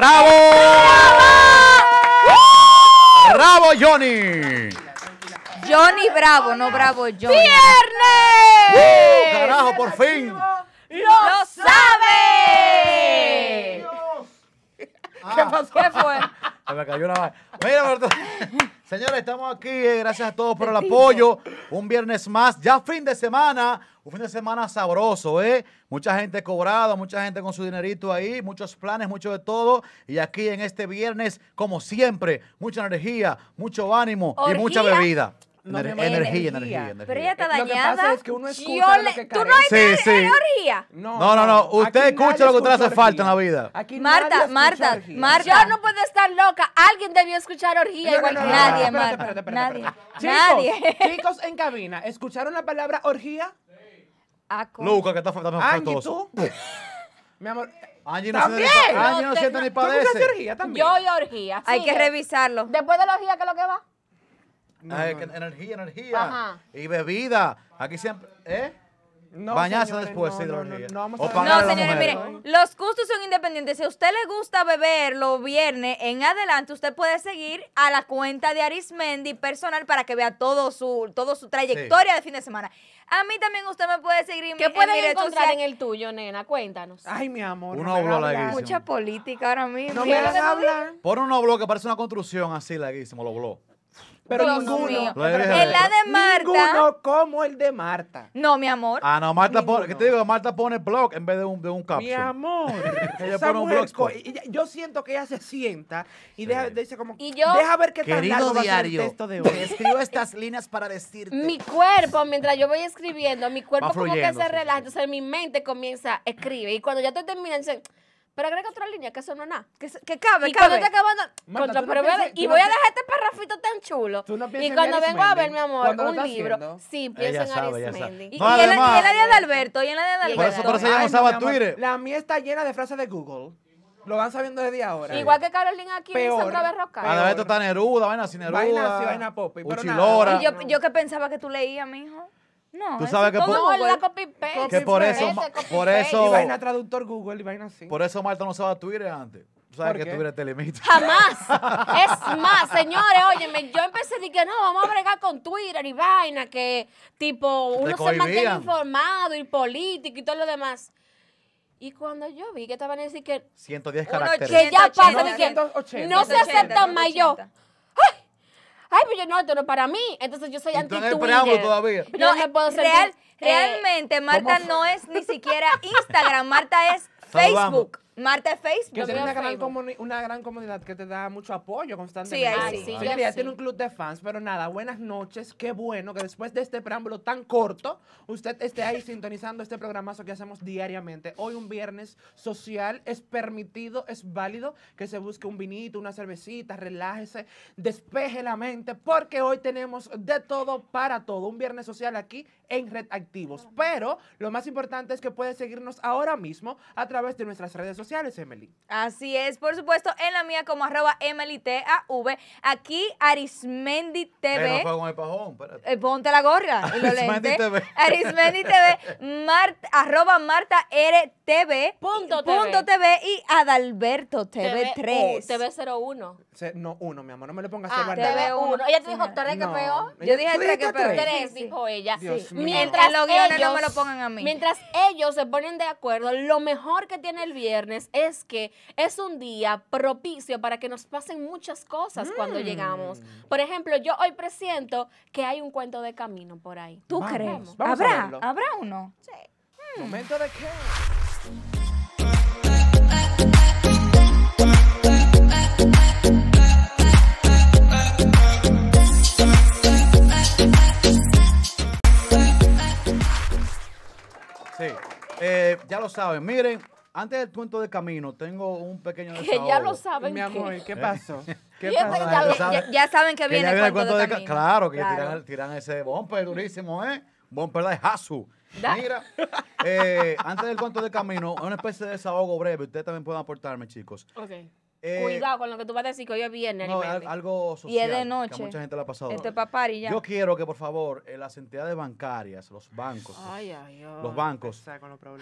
¡Bravo! ¡Bravo, Johnny! Johnny Bravo, no Bravo Johnny. ¡Viernes! ¡Uh, ¡Carajo, por fin! ¡Lo sabe! ¿Qué pasó? ¿Qué fue? Se me cayó una... Mira, Señores, estamos aquí. Eh, gracias a todos por el apoyo. Un viernes más, ya fin de semana. Un fin de semana sabroso, ¿eh? Mucha gente cobrada, mucha gente con su dinerito ahí, muchos planes, mucho de todo. Y aquí en este viernes, como siempre, mucha energía, mucho ánimo y mucha bebida. No, Ener energía, energía, energía, energía, Pero ella está dañada. Lo que pasa es que uno escucha le... lo que carece. ¿Tú no hay sí, sí. energía? No, no, no, no. Usted escucha lo que usted hace falta en la vida. Aquí Marta, Marta, orgía. Marta. Yo no puedo estar loca. Alguien debió escuchar orgía no, igual que nadie, espérate, Marta. Espérate, espérate, nadie. Chicos, nadie. chicos en cabina, ¿escucharon la palabra orgía? Sí. Ah, Luca, que está faltoso. tú? Mi amor, Angie no ¿También? siente ni, no, no siente ni padece. ¿Tú orgía también? Yo y orgía. Hay que revisarlo. Después de la orgía, ¿qué es lo que va? Ah, energía, energía. Y bebida. Aquí siempre. ¿Eh? Bañarse después, sí, no, los gustos son independientes. Si a usted le gusta beber los viernes en adelante, usted puede seguir a la cuenta de Arismendi personal para que vea todo su, todo su trayectoria de fin de semana. A mí también usted me puede seguir en ¿Qué puede encontrar en el tuyo, nena? Cuéntanos. Ay, mi amor. Mucha política ahora mismo. No me hablar. un obloque que parece una construcción así, laguísimo, lo bló. Pero ninguno. El la de Marta. Ninguno como el de Marta. No, mi amor. Ah, no, Marta pone, te digo? Marta pone blog en vez de un, de un Mi amor. ella pone un blog. Yo siento que ella se sienta y deja, dice como, ¿Y yo? deja ver Querido diario, escribo estas líneas para decirte. Mi cuerpo, mientras yo voy escribiendo, mi cuerpo como que se relaja. Entonces mi mente comienza, a escribe. Y cuando ya estoy terminando, dice pero agrega otra línea, que eso no es nada. Que, cabe, y cabe. voy a, y voy a dejar este parrafito tan chulo. y cuando vengo a ver, mi amor, un libro, sí, pienso en Arismendi. Y, y, en la área de Alberto, y en la de Alberto. Por eso, por eso no Twitter. La mía está llena de frases de Google. Lo van sabiendo desde ahora. Igual que Carolina aquí en Sandra vez está Neruda, vaina sin Neruda. Vaina vaina pop. Y yo, yo que pensaba que tú leías, mijo. No, tú sabes que todo por, Google, copy paste. Que por eso, por eso. Y traductor Google y vaina así. Por eso Marta no a Twitter antes. Tú sabes que tú Twitter te Jamás. es más, señores, óyeme, yo empecé a decir que no, vamos a bregar con Twitter y vaina, que tipo, uno se mantiene informado y político y todo lo demás. Y cuando yo vi que estaban a decir que. 110 caracteres. Que ya pasa, no, no se aceptan más yo ay, pero yo no, esto no es para mí. Entonces yo soy anti todavía. No, no puedo eh, real, eh, Realmente, Marta no es ni siquiera Instagram, Marta es Facebook. Marte Face Facebook. Que tiene una gran, comunidad que te da mucho apoyo constantemente. Sí, sí. Sí, tiene un club de fans, pero nada, buenas noches. Qué bueno que después de este preámbulo tan corto, usted esté ahí sintonizando este programazo que hacemos diariamente. Hoy un viernes social, es permitido, es válido que se busque un vinito, una cervecita, relájese, despeje la mente, porque hoy tenemos de todo para todo. Un viernes social aquí en Red Activos. Pero lo más importante es que puede seguirnos ahora mismo a través de nuestras redes sociales, Emily. Así es, por supuesto, en la mía como arroba Emily T-A-V Aquí Arismendi TV. con el pajón, eh, ponte la gorra Arismendi TV. Arismendi TV. arroba Marta R. TV. Punto TV. Punto TV y Adalberto TV, 3. TV01. Se, no, uno mi amor, no me lo pongas ah, TV1. Ella te dijo 3 que peor. Yo dije 3 que peor. 3, dijo ella. Mientras los no me lo pongan a mí. Mientras ellos se ponen de acuerdo, lo mejor que tiene el viernes es que es un día propicio para que nos pasen muchas cosas cuando mm. llegamos. Por ejemplo, yo hoy presiento que hay un cuento de camino por ahí. ¿Tú crees? ¿Habrá? ¿Habrá uno? Sí. ¿Momento de qué? Sí, eh, ya lo saben. Miren, antes del cuento de camino, tengo un pequeño desahogo. ya lo saben. Mi amor, ¿qué, pasó? Ya, saben que, viene, el cuento, de, camino. Claro, que Tiran, ese bumper durísimo, ¿eh? Bumper de Hasu. Mira, eh, antes del cuento de camino, una especie de desahogo breve. Ustedes también pueden aportarme, chicos. Ok. Eh, Cuidado con lo que tú vas a decir que hoy es viernes. No, algo social. Y es de noche. mucha gente la ha pasado. Este Yo quiero que, por favor, eh, las entidades bancarias, los bancos, los bancos,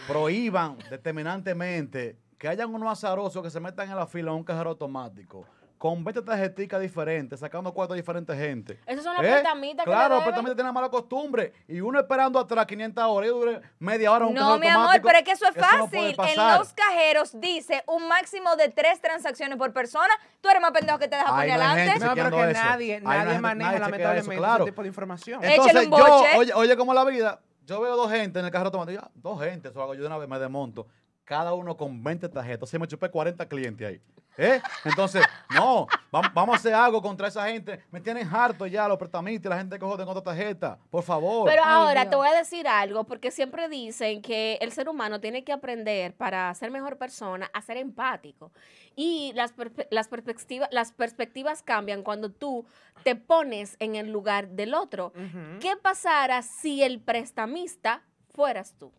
prohíban determinantemente que hayan unos azarosos que se metan en la fila a un cajero automático con 20 tarjetitas diferentes, sacando cuatro diferentes gente. Esas son las ¿Eh? Claro, que Claro, tiene tienen mala costumbre. Y uno esperando atrás 500 horas y dure media hora un No, mi amor, pero es que eso es fácil. en los cajeros dice un máximo de tres transacciones por persona. Tú eres más pendejo que te dejas poner adelante. No, pero que nadie, nadie maneja la lamentablemente de claro. tipo de información. Entonces, un yo, oye, oye como la vida, yo veo dos gente en el carro tomando, ah, dos gente, eso hago yo de una vez, me desmonto. Cada uno con 20 tarjetas. Si me chupé 40 clientes ahí. ¿Eh? Entonces, no, vamos, a hacer algo contra esa gente. Me tienen harto ya los prestamistas, y la gente que joden otra tarjeta. Por favor. Pero ahora te voy a decir algo, porque siempre dicen que el ser humano tiene que aprender para ser mejor persona a ser empático. Y las, perspectivas, cambian cuando tú te pones en el lugar del otro. ¿Qué pasará si el prestamista fueras tú?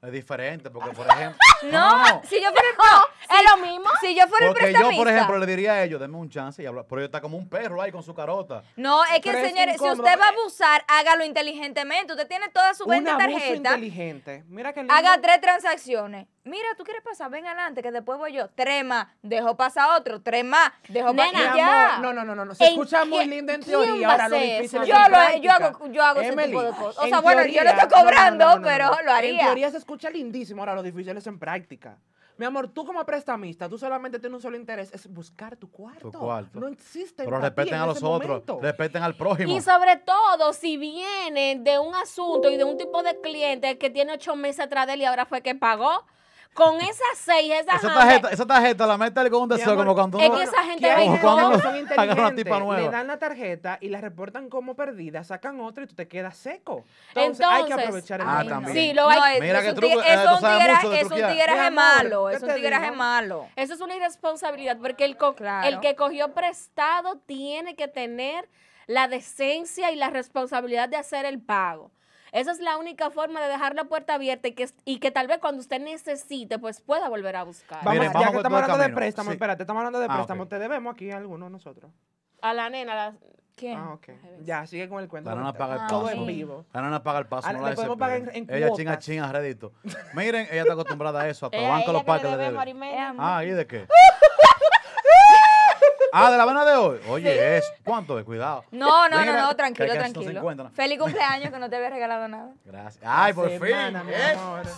Es diferente, porque por ejemplo. No, si yo fuera el es lo mismo. Si yo fuera porque yo, por ejemplo, le diría a ellos, denme un chance y hablar. Pero yo está como un perro ahí con su carota. No, es que, señores, si usted va a eh. abusar, hágalo inteligentemente. Usted tiene toda su venta de tarjeta. inteligente. Mira que Haga tres transacciones Mira, tú quieres pasar, ven adelante, que después voy yo. Trema, dejo pasar otro, trema, dejo pasar ya. No, no, no, no, se escucha muy lindo en teoría, ahora lo difícil yo, lo, yo hago, yo hago ese tipo de cosas. O sea, bueno, yo lo estoy cobrando, pero lo haría. En teoría se escucha lindísimo, ahora lo difícil es en práctica. Mi amor, tú como prestamista, tú solamente tienes un solo interés, es buscar tu cuarto. Tu cuarto. No existe. Pero respeten a los otros, respeten al prójimo. Y sobre todo, si vienen de un asunto y de un tipo de cliente que tiene ocho meses atrás de él y ahora fue que pagó, con esas seis, esas esa tarjeta, esa tarjeta la mete con un deseo, como cuando Es que esa gente como son inteligentes, le dan la tarjeta y la reportan como perdida, sacan otra y tú te quedas seco. Entonces, hay que aprovechar el ah, también. Sí, lo hay. Mira es, que eh, es, un tigre, es un malo, es un tigreje malo. Eso es una irresponsabilidad porque el, el que cogió prestado tiene que tener la decencia y la responsabilidad de hacer el pago. Esa es la única forma de dejar la puerta abierta y que, y que tal vez cuando usted necesite, pues pueda volver a buscar. Vamos, Miren, ya que estamos hablando de préstamo, espera espérate, estamos hablando de ah, préstamo, te debemos aquí a de nosotros. A la nena, a la... ¿Quién? Ah, ok. Ya, sigue con el cuento. La nana paga el paso. Todo en vivo. La paga el paso. Ah, no la podemos pagar Ella chinga, chinga, redito. Miren, ella está acostumbrada a eso, a con los parques eh, ¿Ah, y de qué? Ah, de la vena de hoy. Oye, sí. eso. ¿Cuánto? De cuidado. No, no, no, no, tranquilo, tranquilo. Feliz cumpleaños que no te había regalado nada. Gracias. Ay, por fin. Eh,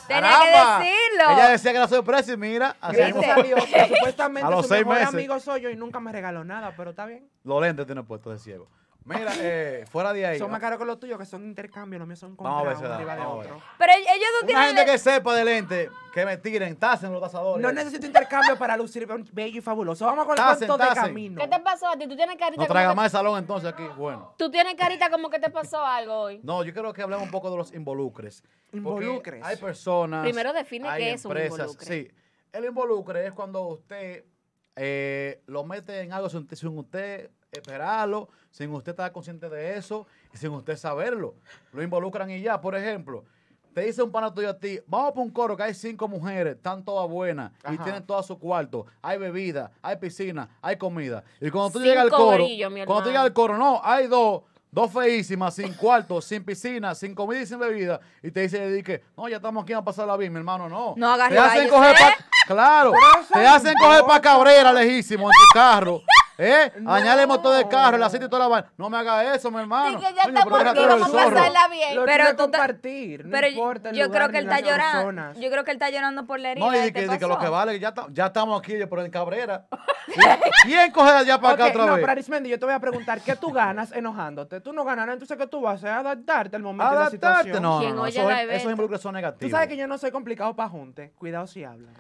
Tenía que decirlo. Ella decía que era sorpresa y mira. Así a Dios, supuestamente a los su seis mejor meses. amigo soy yo y nunca me regaló nada, pero está bien. Los lentes tiene puesto de ciego. Mira, eh, fuera de ahí. Son más caros que los tuyos, que son intercambios, los míos son comprados no, arriba de otro. Pero ellos no tienen... Una gente que sepa de lente, que me tiren, tasen los tasadores. No necesito intercambio para lucir bello y fabuloso. Vamos con el tasen, cuento de camino. ¿Qué te pasó a ti? ¿Tú tienes carita no traiga más el salón entonces aquí, bueno. ¿Tú tienes carita como que te pasó algo hoy? No, yo quiero que hablemos un poco de los involucres. Involucres. hay personas... Primero define qué es un involucre. Sí. El involucre es cuando usted eh, lo mete en algo sin usted esperarlo, sin usted estar consciente de eso y sin usted saberlo. Lo involucran y ya, por ejemplo. Te dice un pana tuyo a ti, vamos para un coro que hay cinco mujeres, están todas buenas y tienen todo su cuarto. Hay bebida, hay piscina, hay comida. Y cuando tú llegas al coro, cuando tú llegas al coro, no, hay dos, dos feísimas, sin cuarto, sin piscina, sin comida y sin bebida. Y te dice, no, ya estamos aquí, vamos a la vida, mi hermano, no. No Te hacen coger para, ¿Eh? claro, te hacen coger para Cabrera lejísimo en tu carro. ¿Eh? No. todo el carro, el aceite y toda la vaina. No me haga eso, mi hermano. Y que ya está pero aquí, vamos a pasarla bien. pero tú no pero importa yo creo que él está llorando. Yo creo que él está llorando por la herida. No, y que, lo que vale, ya, ya estamos aquí, yo por en Cabrera. ¿Quién coge ya allá para acá otra no, vez? No, pero Arismendi, yo te voy a preguntar, ¿qué tú ganas enojándote? Tú no ganas entonces ¿qué tú vas a hacer? Adaptarte al momento de la situación. No, no, no eso, eso es negativos. Tú sabes que yo no soy complicado para junte. Cuidado si hablan.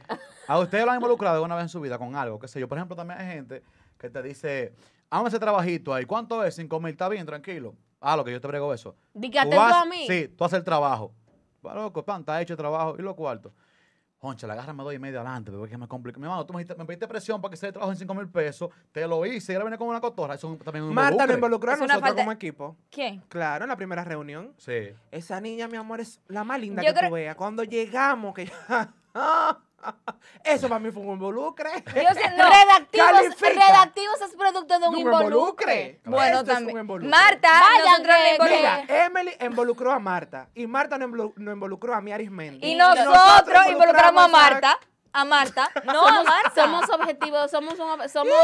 ¿A ustedes lo han involucrado alguna vez en su vida con algo? que sé yo? Por ejemplo, también hay gente que te dice, hazme ese trabajito ahí. ¿Cuánto es? ¿Cinco mil. Está bien, tranquilo. Ah, lo que yo te prego eso. Dígate tú, a mí. Sí, tú haces el trabajo. Va, loco, pan, está hecho el trabajo. Y lo cuarto. Honcha, la me me y medio adelante, porque me complica. Mi hermano, tú me, me pediste presión para que se dé trabajo en 5 mil pesos, te lo hice y ahora viene como una cotorra. Eso también un Marta lo involucró a nosotros como equipo. ¿Quién? Claro, en la primera reunión. Sí. Esa niña, mi amor, es la más linda que tú veas. Cuando llegamos, que. ¡Ah! Eso para mí fue un involucre. redactivos, es producto de un, involucre. Bueno, también. Marta, eh, Emily involucró a Marta y Marta no involucró a mi Arismendi. Y nosotros, involucramos a Marta. A Marta, no a Marta. Somos objetivos, somos, somos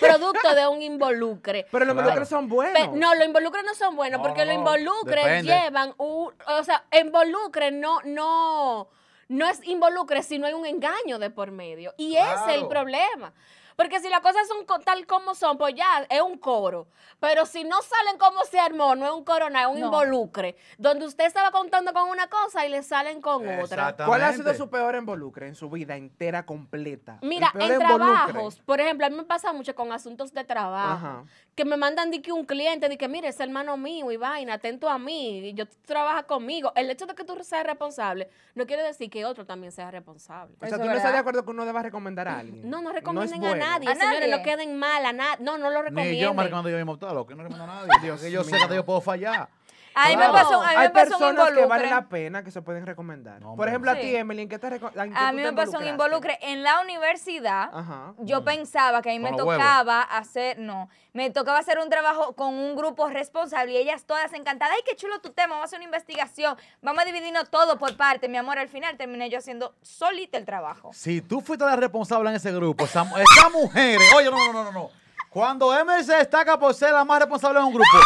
producto de un involucre. Pero los involucres son buenos. no, los involucres no son buenos porque los involucres llevan, o sea, involucre no, no no es involucre si no hay un engaño de por medio. Y ese es el problema. Porque si las cosas son tal como son, pues ya es un coro. Pero si no salen como se armó, no es un coro, no es un involucre. Donde usted estaba contando con una cosa y le salen con otra. ¿Cuál ha sido su peor involucre en su vida entera, completa? Mira, en trabajos, por ejemplo, a mí me pasa mucho con asuntos de trabajo que me mandan de que un cliente, de que mire, es hermano mío y vaina, atento a mí, y yo trabaja conmigo. El hecho de que tú seas responsable no quiere decir que otro también sea responsable. O sea, tú no estás de acuerdo que uno deba recomendar a alguien. No, no recomienden a nadie. ¿A señores, nadie? no queden mal, a nadie. No, no lo recomienden. Ni yo, marcando yo mismo todo, lo que no recomiendo a nadie. que yo sé que yo puedo fallar. A mí me pasó, Hay un personas que valen la pena que se pueden recomendar. Por ejemplo, a ti, Emily, qué te A mí me pasó un involucre. En la universidad, yo mm. pensaba que a mí me tocaba hacer, no, me tocaba hacer un trabajo con un grupo responsable y ellas todas encantadas. Ay, qué chulo tu tema, vamos a hacer una investigación, vamos a dividirnos todo por partes Mi amor, al final terminé yo haciendo solita el trabajo. Si tú fuiste la responsable en ese grupo, esa, mujer, oye, no, no, no, no, Cuando Emily se destaca por ser la más responsable en un grupo,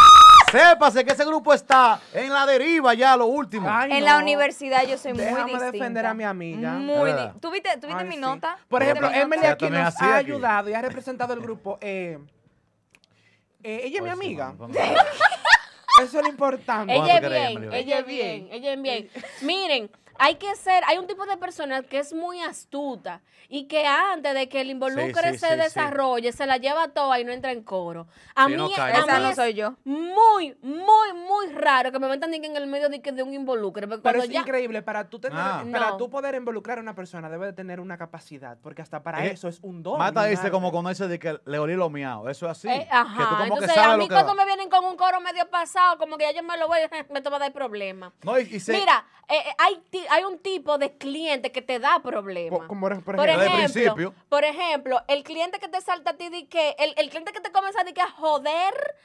Sépase que ese grupo está en la deriva ya, lo último. en la universidad yo soy muy distinta. defender a mi amiga. Muy ¿Tú viste, mi nota? Por ejemplo, Emily aquí nos ha ayudado y ha representado el grupo. Eh, eh, ella es mi pues amiga. Eso es lo importante. Ella es bien, ella es bien, ella eh. es bien. Miren, hay que ser, hay un tipo de persona que es muy astuta y que antes de que el involucre se desarrolle, se la lleva toda y no entra en coro. A mí, no soy yo. Muy, muy, muy raro que me metan en el medio de, de un involucre. Pero es increíble, para tú, tener, ah. para tú poder involucrar a una persona debe de tener una capacidad, porque hasta para eh, eso es un don. Mata dice como con ese de que le olí lo eso es así. ajá, eh, que tú entonces a mí cuando me vienen con un coro medio pasado, como que ya yo me lo voy, me toma de problema. No, y, Mira, eh, hay hay un tipo de cliente que te da problemas. Como, por, ejemplo, por ejemplo, por ejemplo, el cliente que te salta a ti, que, el, cliente que te comienza a, que joder.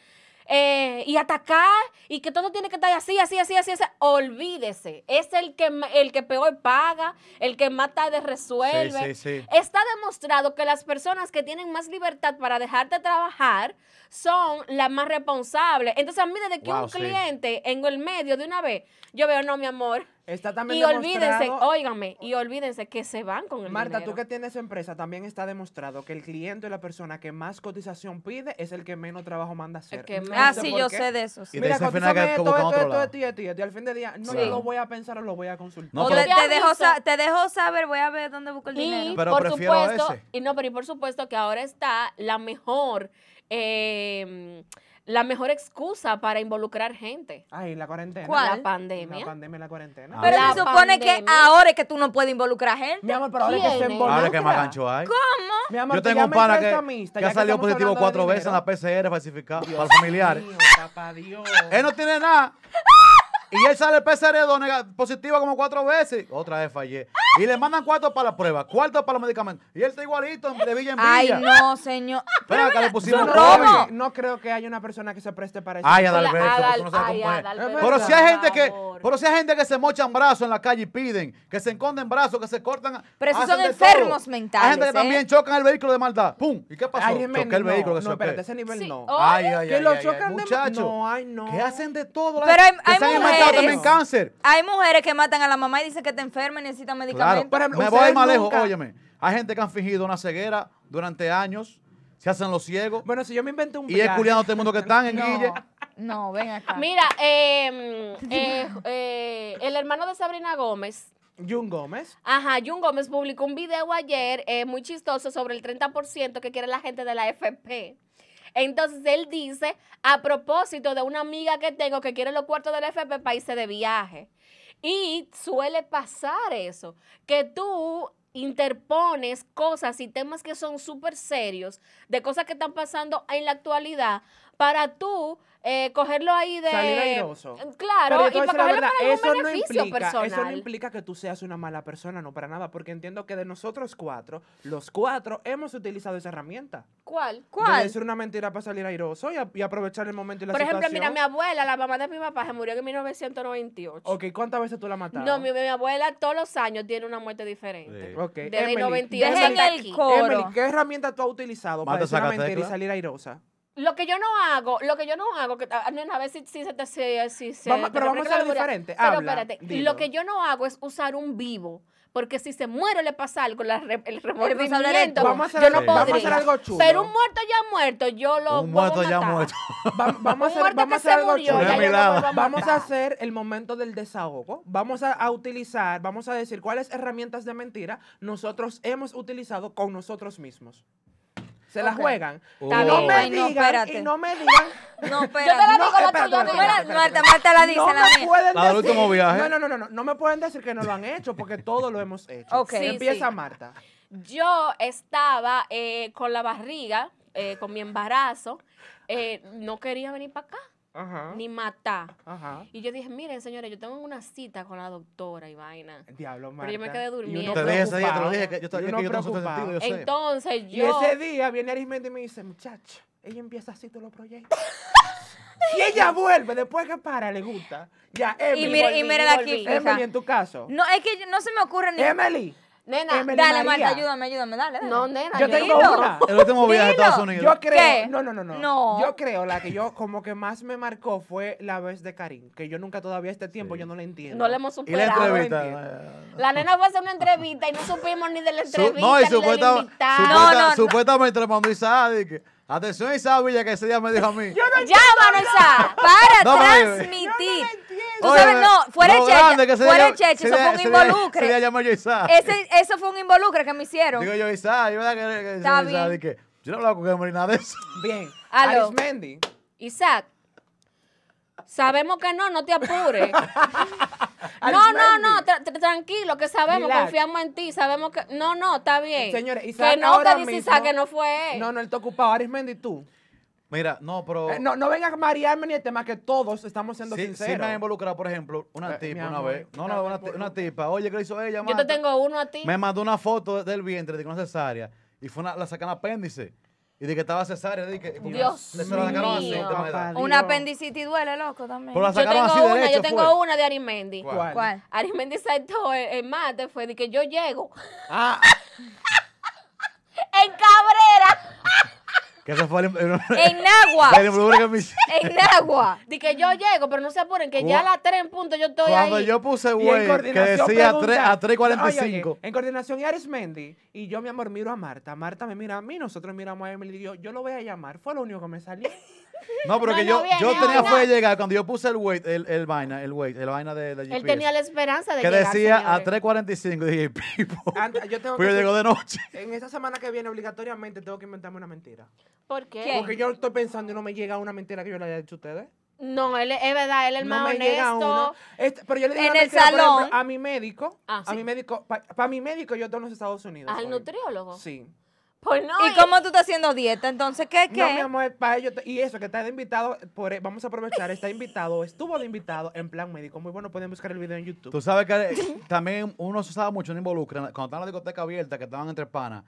Eh, y atacar y que todo tiene que estar así, así, así, así, así. Olvídese. Es el que, el que peor paga, el que más tarde resuelve. Está demostrado que las personas que tienen más libertad para dejarte trabajar son las más responsables. Entonces, a mí desde que un cliente en el medio de una vez, yo veo, no, mi amor y olvídense, óigame, y olvídense que se van con el Marta, tú que tienes empresa, también está demostrado que el cliente y la persona que más cotización pide es el que menos trabajo manda a hacer. Que ah, sí, yo sé de eso. Mira, al final que esto, esto, esto, esto, esto, y al fin de día, no, lo voy a pensar o lo voy a consultar. No, te, dejo saber, voy a ver dónde busco el y, dinero. por supuesto, Y no, pero y por supuesto que ahora está la mejor... Eh, la mejor excusa para involucrar gente. Ay, la cuarentena. ¿Cuál? La pandemia. La pandemia y la cuarentena. Pero ah. se supone que ahora es que tú no puedes involucrar gente. Mi amor, pero ahora es que se involucra. Ahora que más gancho hay. ¿Cómo? Yo tengo un pana que, salió positivo cuatro veces en la PCR falsificada para familiares. Dios, papá Dios. Él no tiene nada. Y él sale PCR positivo como cuatro veces. Otra vez fallé. Y le mandan cuatro para la prueba, cuatro para los medicamentos. Y él está igualito de Villa en Villa. Ay, no, señor. Pero acá le pusieron robo. No creo que haya una persona que se preste para eso. Ay, Adalberto, Pero si hay gente que, pero si hay gente que se mochan brazos en la calle y piden, que se enconden brazos, que se cortan. Pero esos son enfermos mentales. Hay gente que ¿eh? también chocan el vehículo de maldad. ¡Pum! ¿Y qué pasó? Ay, el vehículo que No, espérate, ese nivel no. Ay, ay, ay. Que lo chocan de ay, no. Que hacen de todo. Pero hay mujeres. también cáncer. Hay mujeres que matan a la mamá y dicen que está enferma y necesita medicamentos. Claro, ejemplo, me voy más lejos, óyeme. Hay gente que han fingido una ceguera durante años, se hacen los ciegos. Bueno, si yo me invento un Y es culiando todo el mundo que están en Guille. No, ven acá. Mira, em, eh, eh, el hermano de Sabrina Gómez. Jun Gómez. Ajá, Jun Gómez publicó un video ayer eh, muy chistoso sobre el 30% que quiere la gente de la FP. Entonces él dice, a propósito de una amiga que tengo que quiere los cuartos de la FP para irse de viaje. Y suele pasar eso, que tú interpones cosas y temas que son súper serios, de cosas que están pasando en la actualidad, para tú eh, cogerlo ahí de. Salir airoso. Claro, y para cogerlo para eso no implica, Eso no implica que tú seas una mala persona, no para nada, porque entiendo que de nosotros cuatro, los cuatro hemos utilizado esa herramienta. ¿Cuál? ¿Cuál? De ser una mentira para salir airoso y, aprovechar el momento y la situación. Por ejemplo, mira, mi abuela, la mamá de mi papá, se murió en 1998. Ok, ¿cuántas veces tú la mataste? No, mi, abuela todos los años tiene una muerte diferente. Okay. Desde Emily, el ¿qué herramienta tú has utilizado para decir una mentira y salir airosa? Lo que yo no hago, lo que yo no hago, que, ah, a ver si, si se te... Si, si se, vamos, pero vamos a hacer diferente. Pero Habla, espérate, lo que yo no hago es usar un vivo porque si se muere le pasa algo, la, el remordimiento, vamos a hacer, yo no Vamos a hacer algo chulo. Pero un muerto ya muerto, yo lo Un muerto ya muerto. vamos a hacer, vamos a hacer algo chulo. vamos a hacer el momento del desahogo. Vamos a, a, utilizar, vamos a decir cuáles herramientas de mentira nosotros hemos utilizado con nosotros mismos. Se la juegan. Uh. No me digan, y no me digan. No, espérate. Yo te la digo la tuya. Marta, Marta la dice no me pueden decir, último viaje. No, no, no, no, no me pueden decir que no lo han hecho porque todos lo hemos hecho. Empieza Marta. Yo estaba eh, con la barriga, eh, con mi embarazo, eh, no quería venir para acá. Ajá. ni matar. Ajá. Y yo dije, miren, señores, yo tengo una cita con la doctora y vaina. Diablo, Marta. Pero yo me quedé durmiendo. Te dije ese día, lo que yo, yo Entonces yo... Y ese día viene Arismendi y me dice, muchacho, ella empieza así todos los proyectos. Y ella vuelve después que para, le gusta. Ya, Emily. Y mira y mire aquí. Emily, en tu caso. No, es que no se me ocurre ni. Emily. Nena, dale, Marta, ayúdame, ayúdame, dale. No, nena. Yo tengo una. El último viaje de Estados Unidos. Yo creo. No, no, no, no, Yo creo, la que yo como que más me marcó fue la vez de Karim, que yo nunca todavía este tiempo, yo no la entiendo. No le hemos superado. Y la entrevista. ¿eh? Eh, la nena fue a hacer una entrevista y no supimos ni de la entrevista. no, y ni no, supuestamente no. le mandó Isaac. Atención, Isa Villa, que ese día me dijo a mí. Yo no Llámanos, Isa, para no, transmitir. Tú sabes, no, fuera el Cheche, fuera el Cheche, eso fue un involucre. Ese día llamó yo Isa. Ese, eso fue un involucre que me hicieron. Digo yo, Isa, yo verdad que, que Está yo, Isa, yo no hablaba con Gemma ni nada de eso. Bien. Mendy. Isaac, Sabemos que no, no te apures. no, no, no, tranquilo, que sabemos, confiamos en ti, sabemos que. No, no, está bien. Señores, y que no, te que que no fue él. No, no, él está ocupado. Arismendi, tú. Mira, no, pero. Eh, no, no vengas a marearme ni el tema que todos estamos siendo sinceros. Sí, me involucrado, por ejemplo, una eh, tipa una vez. No, no, una, una, tipa. Oye, ¿qué hizo ella? Yo te tengo uno a ti. Me mandó una foto del vientre de una cesárea y fue una, la sacan apéndice. Y de que estaba cesárea, de que Dios Un Una apendicitis duele, loco, también. yo tengo una, yo tengo una de Arimendi. ¿Cuál? ¿Cuál? Arimendi saltó el, el, mate, fue de que yo llego. Ah. en cabre que se fue en agua en agua Di que yo llego, pero no se apuren, que ya a las 3 en punto yo estoy Cuando yo puse güey, que decía a 3.45. en coordinación y Arismendi, y yo, mi amor, miro a Marta. Marta me mira a mí, nosotros miramos a Emily y yo, yo lo voy a llamar. Fue lo único que me salió. No, pero que yo, yo tenía fe de llegar. Cuando yo puse el weight, el, el vaina, el weight, el vaina de la Él tenía la esperanza de que decía a 3.45 dije, pipo. yo tengo pero llegó de noche. En esa semana que viene, obligatoriamente, tengo que inventarme una mentira. ¿Por qué? Porque yo estoy pensando y no me llega una mentira que yo le haya dicho a ustedes. No, él es verdad, él es el no más honesto. pero yo le dije en el salón. a mi médico, ah, a mi médico, para mi médico yo estoy en los Estados Unidos. ¿Al ah, nutriólogo? Sí. Pues ¿Y, cómo tú estás haciendo dieta? Entonces, ¿qué? qué? No, mi amor, para ellos. Y eso, que está de invitado, por, vamos a aprovechar, está invitado, estuvo de invitado en plan médico. Muy bueno, pueden buscar el video en YouTube. Tú sabes que eh, también uno se sabe mucho, no involucra. Cuando están en la discoteca abierta, que estaban entre panas,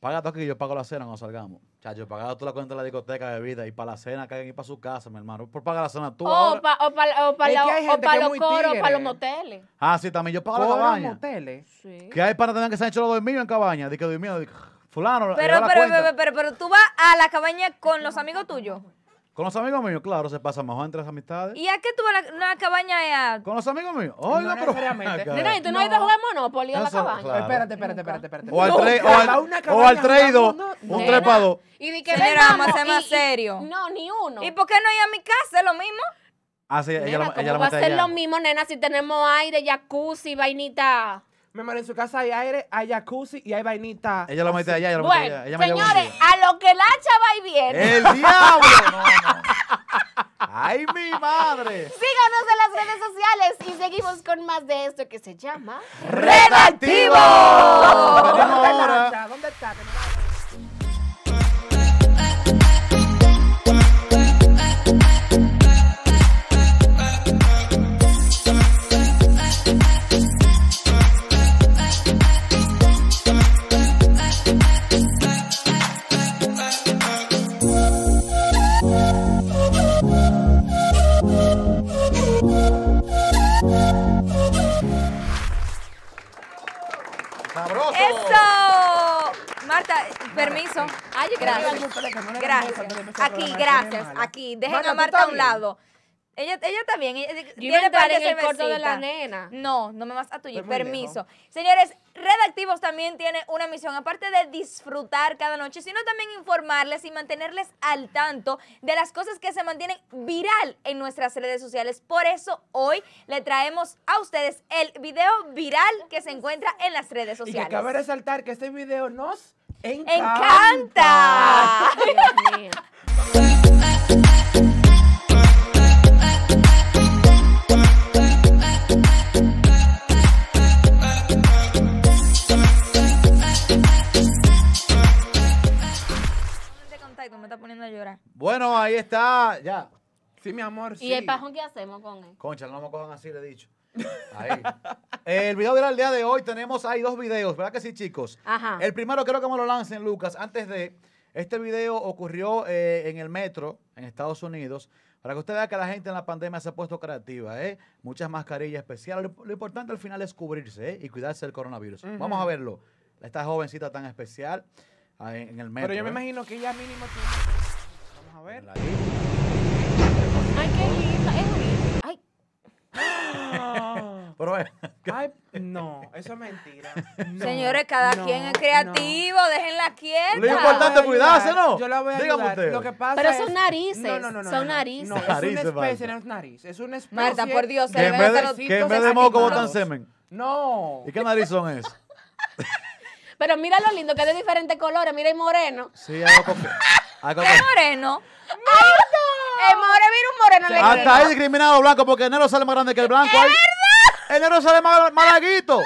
paga todo aquí, yo pago la cena cuando salgamos. Chacho, pago toda la cuenta de la discoteca, de vida y para la cena, que hay que ir para su casa, mi hermano. Por pagar la cena tú. O para los coros, para los moteles. Ah, sí, también yo pago la cabaña. moteles? Que hay para tener que se han hecho los dormidos en cabaña, de que dormido, pero, pero, pero, tú vas a la cabaña con los amigos tuyos. Con los amigos míos, claro, se pasa mejor entre las amistades. ¿Y a qué tú vas a una cabaña eh, Con los amigos míos. Oiga, no, pero. ¿y tú no, has ido a jugar Monopoly a la cabaña? Espérate, espérate, espérate, espérate. O al 3 o al, y Un 3 Y di que vengamos, más serio. No, ni uno. ¿Y por qué no ir a mi casa? ¿Es lo mismo? Ah, sí, ella, la, ella va a ser lo mismo, nena, si tenemos aire, jacuzzi, vainita. Mi hermano, en su casa hay aire, hay jacuzzi y hay vainita. Ella lo mete allá, ella lo bueno, mete allá. señores, a lo que la chava y viene. ¡El diablo! ¡Ay, mi madre! Síganos en las redes sociales y seguimos con más de esto que se llama... ¡Redactivo! ¿Dónde está? ¿Dónde está? Aquí, gracias. Aquí, dejen a Marta a un lado. Ella, ella está bien. Yo el corto de la nena. No, no me vas a tuyo. Permiso. Señores, Redactivos también tiene una misión, aparte de disfrutar cada noche, sino también informarles y mantenerles al tanto de las cosas que se mantienen viral en nuestras redes sociales. Por eso hoy le traemos a ustedes el video viral que se encuentra en las redes sociales. Y cabe resaltar que este video nos ¡Encanta! ¡Encanta! me está poniendo a llorar. Bueno, ahí está, ya. Sí, mi amor, sí. ¿Y el pajón qué hacemos con él? Concha, no me cojan así, le he dicho. El video del día de hoy tenemos ahí dos videos, ¿verdad que sí, chicos? El primero quiero que me lo lancen, Lucas, antes de... Este video ocurrió eh, en el metro en Estados Unidos. Para que usted vea que la gente en la pandemia se ha puesto creativa, ¿eh? Muchas mascarillas especiales. Lo, importante al final es cubrirse ¿eh? y cuidarse del coronavirus. Vamos a verlo. Esta jovencita tan especial ah, en, el metro. Pero yo me ¿eh? imagino que ya mínimo Vamos a ver. que Pero bueno. Ay, no, eso es mentira. Señores, cada quien es creativo, Dejen déjenla quieta. Lo importante cuidarse, ¿no? Yo la voy Dígame Usted. Lo que pasa Pero son narices. No, no, no. son narices. No, es una especie, no es nariz. Es una especie. Marta, por Dios, se que es en de semen. No. ¿Y qué nariz son esas? Pero mira lo lindo, que es de diferentes colores. Mira, hay moreno. Sí, hago copia ¿Qué moreno? ¡Ah, el eh, Morevirus moreno le Hasta ahí discriminado blanco porque el negro sale más grande que el blanco. ¡Es El negro sale más malaguito.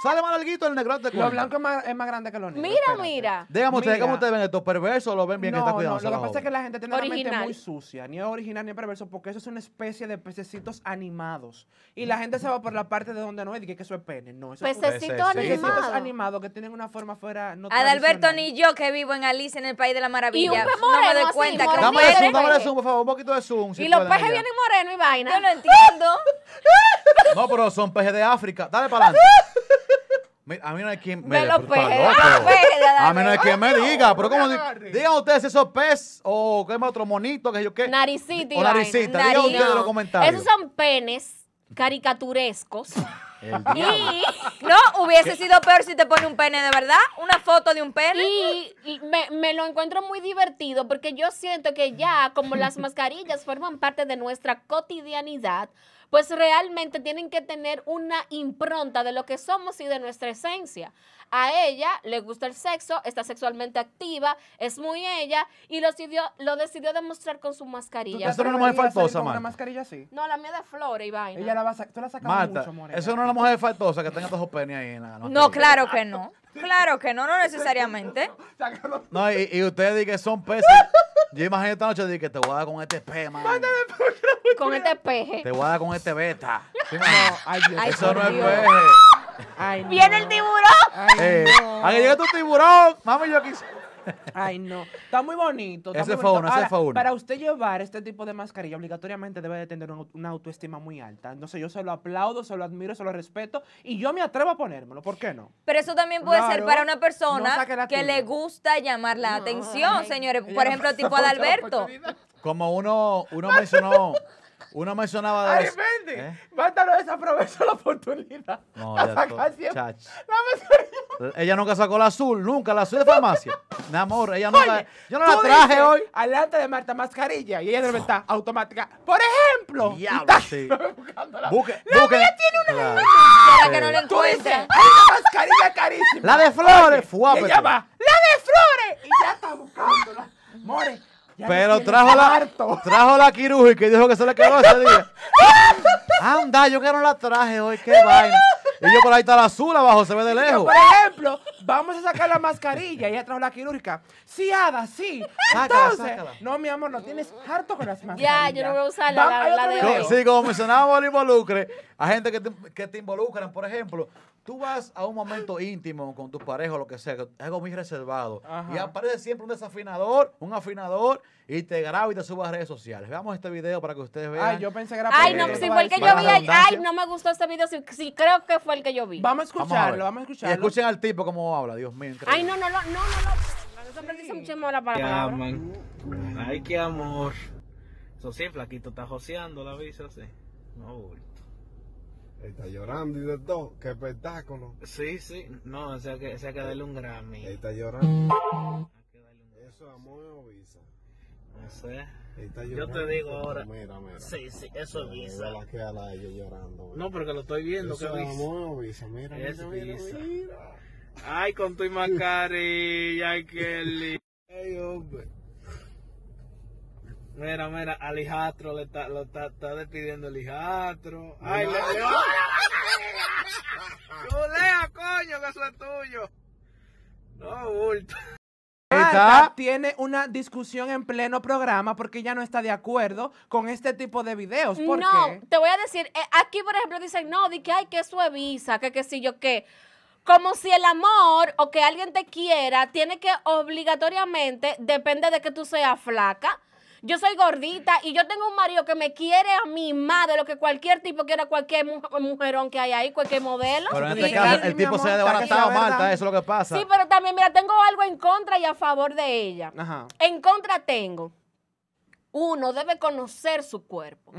Sale más larguito el negro Lo blanco es más, es más grande que los negros. Mira, mira. Dígame ustedes, ¿cómo ustedes ven estos perversos? ¿Lo ven bien que está cuidando No, lo que pasa es que la gente tiene una la mente muy sucia. Ni es original ni es perverso, porque eso es una especie de pececitos animados. Y la gente se va por la parte de donde no es, que eso es pene. No, eso Pececitos animados. Pececitos animados que tienen una forma fuera Adalberto ni yo, que vivo en Alicia, en el País de la Maravilla. Y un moreno, no me doy cuenta. dame zoom, dame zoom, por favor. Un poquito de zoom. y los pejes vienen morenos y vaina. Yo no entiendo. no, pero son pejes de África. Dale para adelante. A mí no hay quien me, diga. A mí no hay quien me diga. Pero como digan ustedes esos pez o qué más otro monito que yo qué. Naricita. O naricita. ustedes los comentarios. Esos son penes caricaturescos. y no hubiese sido peor si te pone un pene de verdad, una foto de un pene. Y, me, lo encuentro muy divertido porque yo siento que ya como las mascarillas forman parte de nuestra cotidianidad, pues realmente tienen que tener una impronta de lo que somos y de nuestra esencia. A ella le gusta el sexo, está sexualmente activa, es muy ella y lo decidió, lo decidió demostrar con su mascarilla. Eso no es una mujer faltosa, Marta. mascarilla sí. No, la mía de flores y vaina. Ella la va a tú la sacas Marta, mucho, Eso no es una mujer faltosa que tenga dos penes ahí en la No, claro que no. Claro que no, no necesariamente. no, y, y ustedes dicen que son peces. Yo imagino esta noche que te voy a dar con este P, man. Con este peje. Te voy a dar con este beta. No, ay, Dios. Eso no es peje. Ay, no. Viene el tiburón. Ay, Eh, no. ¿A que llegue tu tiburón? Mami, yo quise. Ay, no. Está muy bonito. ese Para usted llevar este tipo de mascarilla, obligatoriamente debe de tener una autoestima muy alta. Entonces yo se lo aplaudo, se lo admiro, se lo respeto y yo me atrevo a ponérmelo. ¿Por qué no? Pero eso también puede ser para una persona que le gusta llamar la atención, señores. Por ejemplo, tipo Adalberto. Como uno, uno mencionó, uno mencionaba de Ay, los- ¿Eh? la oportunidad. No, ya, ella nunca sacó la azul, nunca la azul de farmacia. Mi amor, ella nunca. no la traje hoy. Adelante de Marta Mascarilla y ella debe verdad, automática. Por ejemplo. Diablo, sí. la Busque, la mía tiene una. Para que no le encuentre. mascarilla carísima. La de flores, fuápete. Ella va, la de flores. Y ya está buscándola. More. Ya Pero trajo la, trajo la quirúrgica y dijo que se le quedó ese día. Anda, yo que no la traje hoy, qué vaina. Y yo por ahí está la azul abajo, se ve de lejos. por ejemplo, vamos a sacar la mascarilla. y atrás la quirúrgica. Sí, Ada, sí. Sácala, sácala. no, mi amor, no tienes harto con las mascarillas. Ya, yo no voy a usar la, de la Sí, como mencionábamos el involucre, a gente que te, que te involucran, por ejemplo, tú vas a un momento íntimo con tus pareja o lo que sea, algo muy reservado, y aparece siempre un desafinador, un afinador, y te graba y te sube a redes sociales. Veamos este video para que ustedes vean. Ay, yo pensé que era Ay, no, si que yo vi, ay, no me gustó este video, si, creo que fue el que yo vi. Vamos a escucharlo, vamos a, escuchar escucharlo. Y escuchen al tipo cómo habla, Dios mío. Ay, no, no, no, no, no. no, Ay, qué amor. Eso sí, flaquito, está joseando la visa, sí. No, voy. Está llorando y de todo. Qué espectáculo. Sí, sí. No, o sea que, o sea darle un Grammy. Está llorando. Eso es amor o visa. No sé. yo te digo ahora. Mira, mira. Sí, sí, eso es visa. La que la llorando. Mira. No, porque lo estoy viendo. Eso es amor o visa. Mira, es visa. Ay, con tu mascarilla, ay, qué lindo. Mira, mira, Alijastro le está, lo está, está despidiendo hijastro. Ay, no. le, coño, que eso es tuyo. No, bulto. tiene una discusión en pleno programa porque ya no está de acuerdo con este tipo de videos. ¿Por no, te voy a decir, eh, aquí por ejemplo dicen, no, di que hay que suaviza, que qué sé yo qué. Como si el amor o que alguien te quiera tiene que obligatoriamente, depende de que tú seas flaca yo soy gordita y yo tengo un marido que me quiere a mi madre, lo que cualquier tipo quiera, cualquier mujerón que hay ahí, cualquier modelo. Pero este el tipo se ha desbaratado, Marta, eso es lo que pasa. Sí, pero también, mira, tengo algo en contra y a favor de ella. En contra tengo uno debe conocer su cuerpo.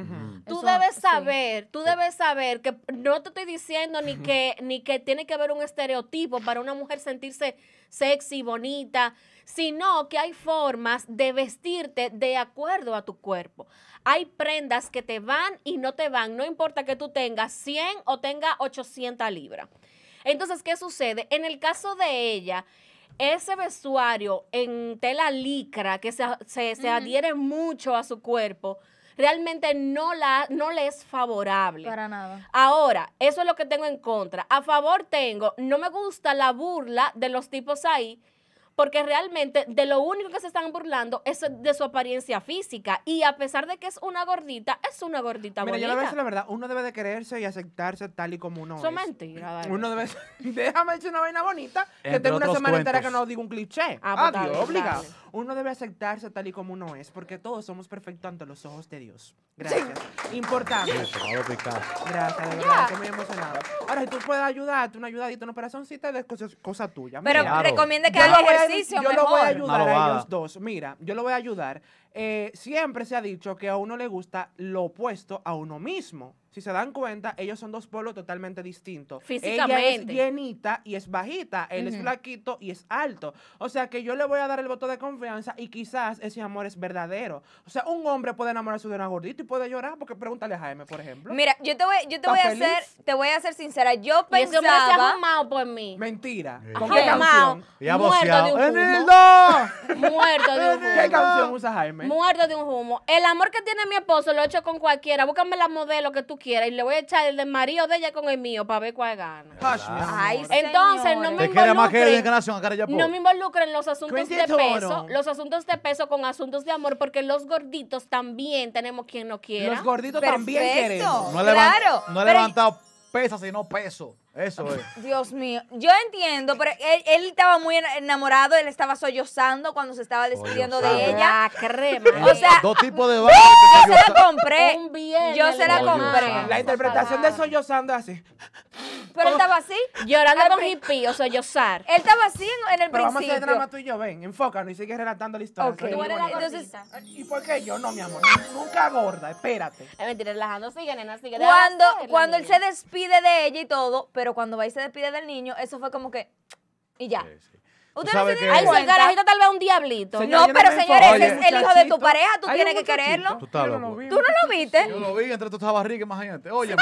Tú debes saber, tú debes saber que no te estoy diciendo ni que ni que tiene que haber un estereotipo para una mujer sentirse sexy, bonita, sino que hay formas de vestirte de acuerdo a tu cuerpo. Hay prendas que te van y no te van, no importa que tú tengas 100 o tengas 800 libras. Entonces, ¿qué sucede? En el caso de ella, ese vestuario en tela licra que se, adhiere mucho a su cuerpo, realmente no, la, no le es favorable. Para nada. Ahora, eso es lo que tengo en contra. A favor tengo, no me gusta la burla de los tipos ahí porque realmente de lo único que se están burlando es de su apariencia física. Y a pesar de que es una gordita, es una gordita Mira, bonita. yo le decir la verdad, uno debe de quererse y aceptarse tal y como uno Eso es. mentira, Uno debe déjame decir una vaina bonita, que tengo una semana entera que no digo un cliché. Ah, pues Adiós, Uno debe aceptarse tal y como uno es, porque todos somos perfectos ante los ojos de Dios. Gracias. Importante. Gracias, de verdad, estoy muy emocionado. Ahora, si tú puedes ayudarte, una ayudadita, una operacióncita, es cosa, tuya. Pero recomiende que yo lo voy a ayudar a ellos dos. Mira, yo lo voy a ayudar. Eh, siempre se ha dicho que a uno le gusta lo opuesto a uno mismo si se dan cuenta, ellos son dos polos totalmente distintos. Físicamente. Ella es llenita y es bajita, él es flaquito y es alto. O sea que yo le voy a dar el voto de confianza y quizás ese amor es verdadero. O sea, un hombre puede enamorarse de una gordita y puede llorar, porque pregúntale a Jaime, por ejemplo. Mira, yo te voy, yo te voy a hacer te voy a sincera, yo pensaba... Y se me por mí. Mentira. ¿Con qué canción? Muerto de un humo. Muerto de un humo. ¿Qué canción usa Jaime? Muerto de un humo. El amor que tiene mi esposo lo he hecho con cualquiera. Búscame la modelo que tú quiera y le voy a echar el desmarío de ella con el mío para ver cuál gana. Entonces, no me, involucren, no me los asuntos de peso, los asuntos de peso con asuntos de amor, porque los gorditos también tenemos quien no quiera. Los gorditos también quieren No levanta pesas, sino peso. Eso es. Dios mío. Yo entiendo, pero él, estaba muy enamorado, él estaba sollozando cuando se estaba despidiendo de ella. ¡Ah, crema. O sea, dos ¡uh! tipos de baile. Yo se la compré. yo se la compré. La interpretación de sollozando es así. Pero él estaba así. Llorando con hippie o sollozar. Él estaba así en, el el pero principio. Vamos a hacer drama tú y yo, ven, enfócanos y sigue relatando la historia. Okay. Entonces, ¿Y por qué yo? No, mi amor. Nunca gorda, espérate. Es mentira, relajando. Sigue, nena, sigue. Cuando, cuando él se despide de ella y todo, pero cuando va y se despide del niño, eso fue como que. Y ya. Usted no se Ahí su carajito tal vez un diablito. no, pero señores, es el hijo de tu pareja, tú tienes que quererlo. Tú, no lo viste. Yo lo vi entre tú estabas más imagínate. Oye,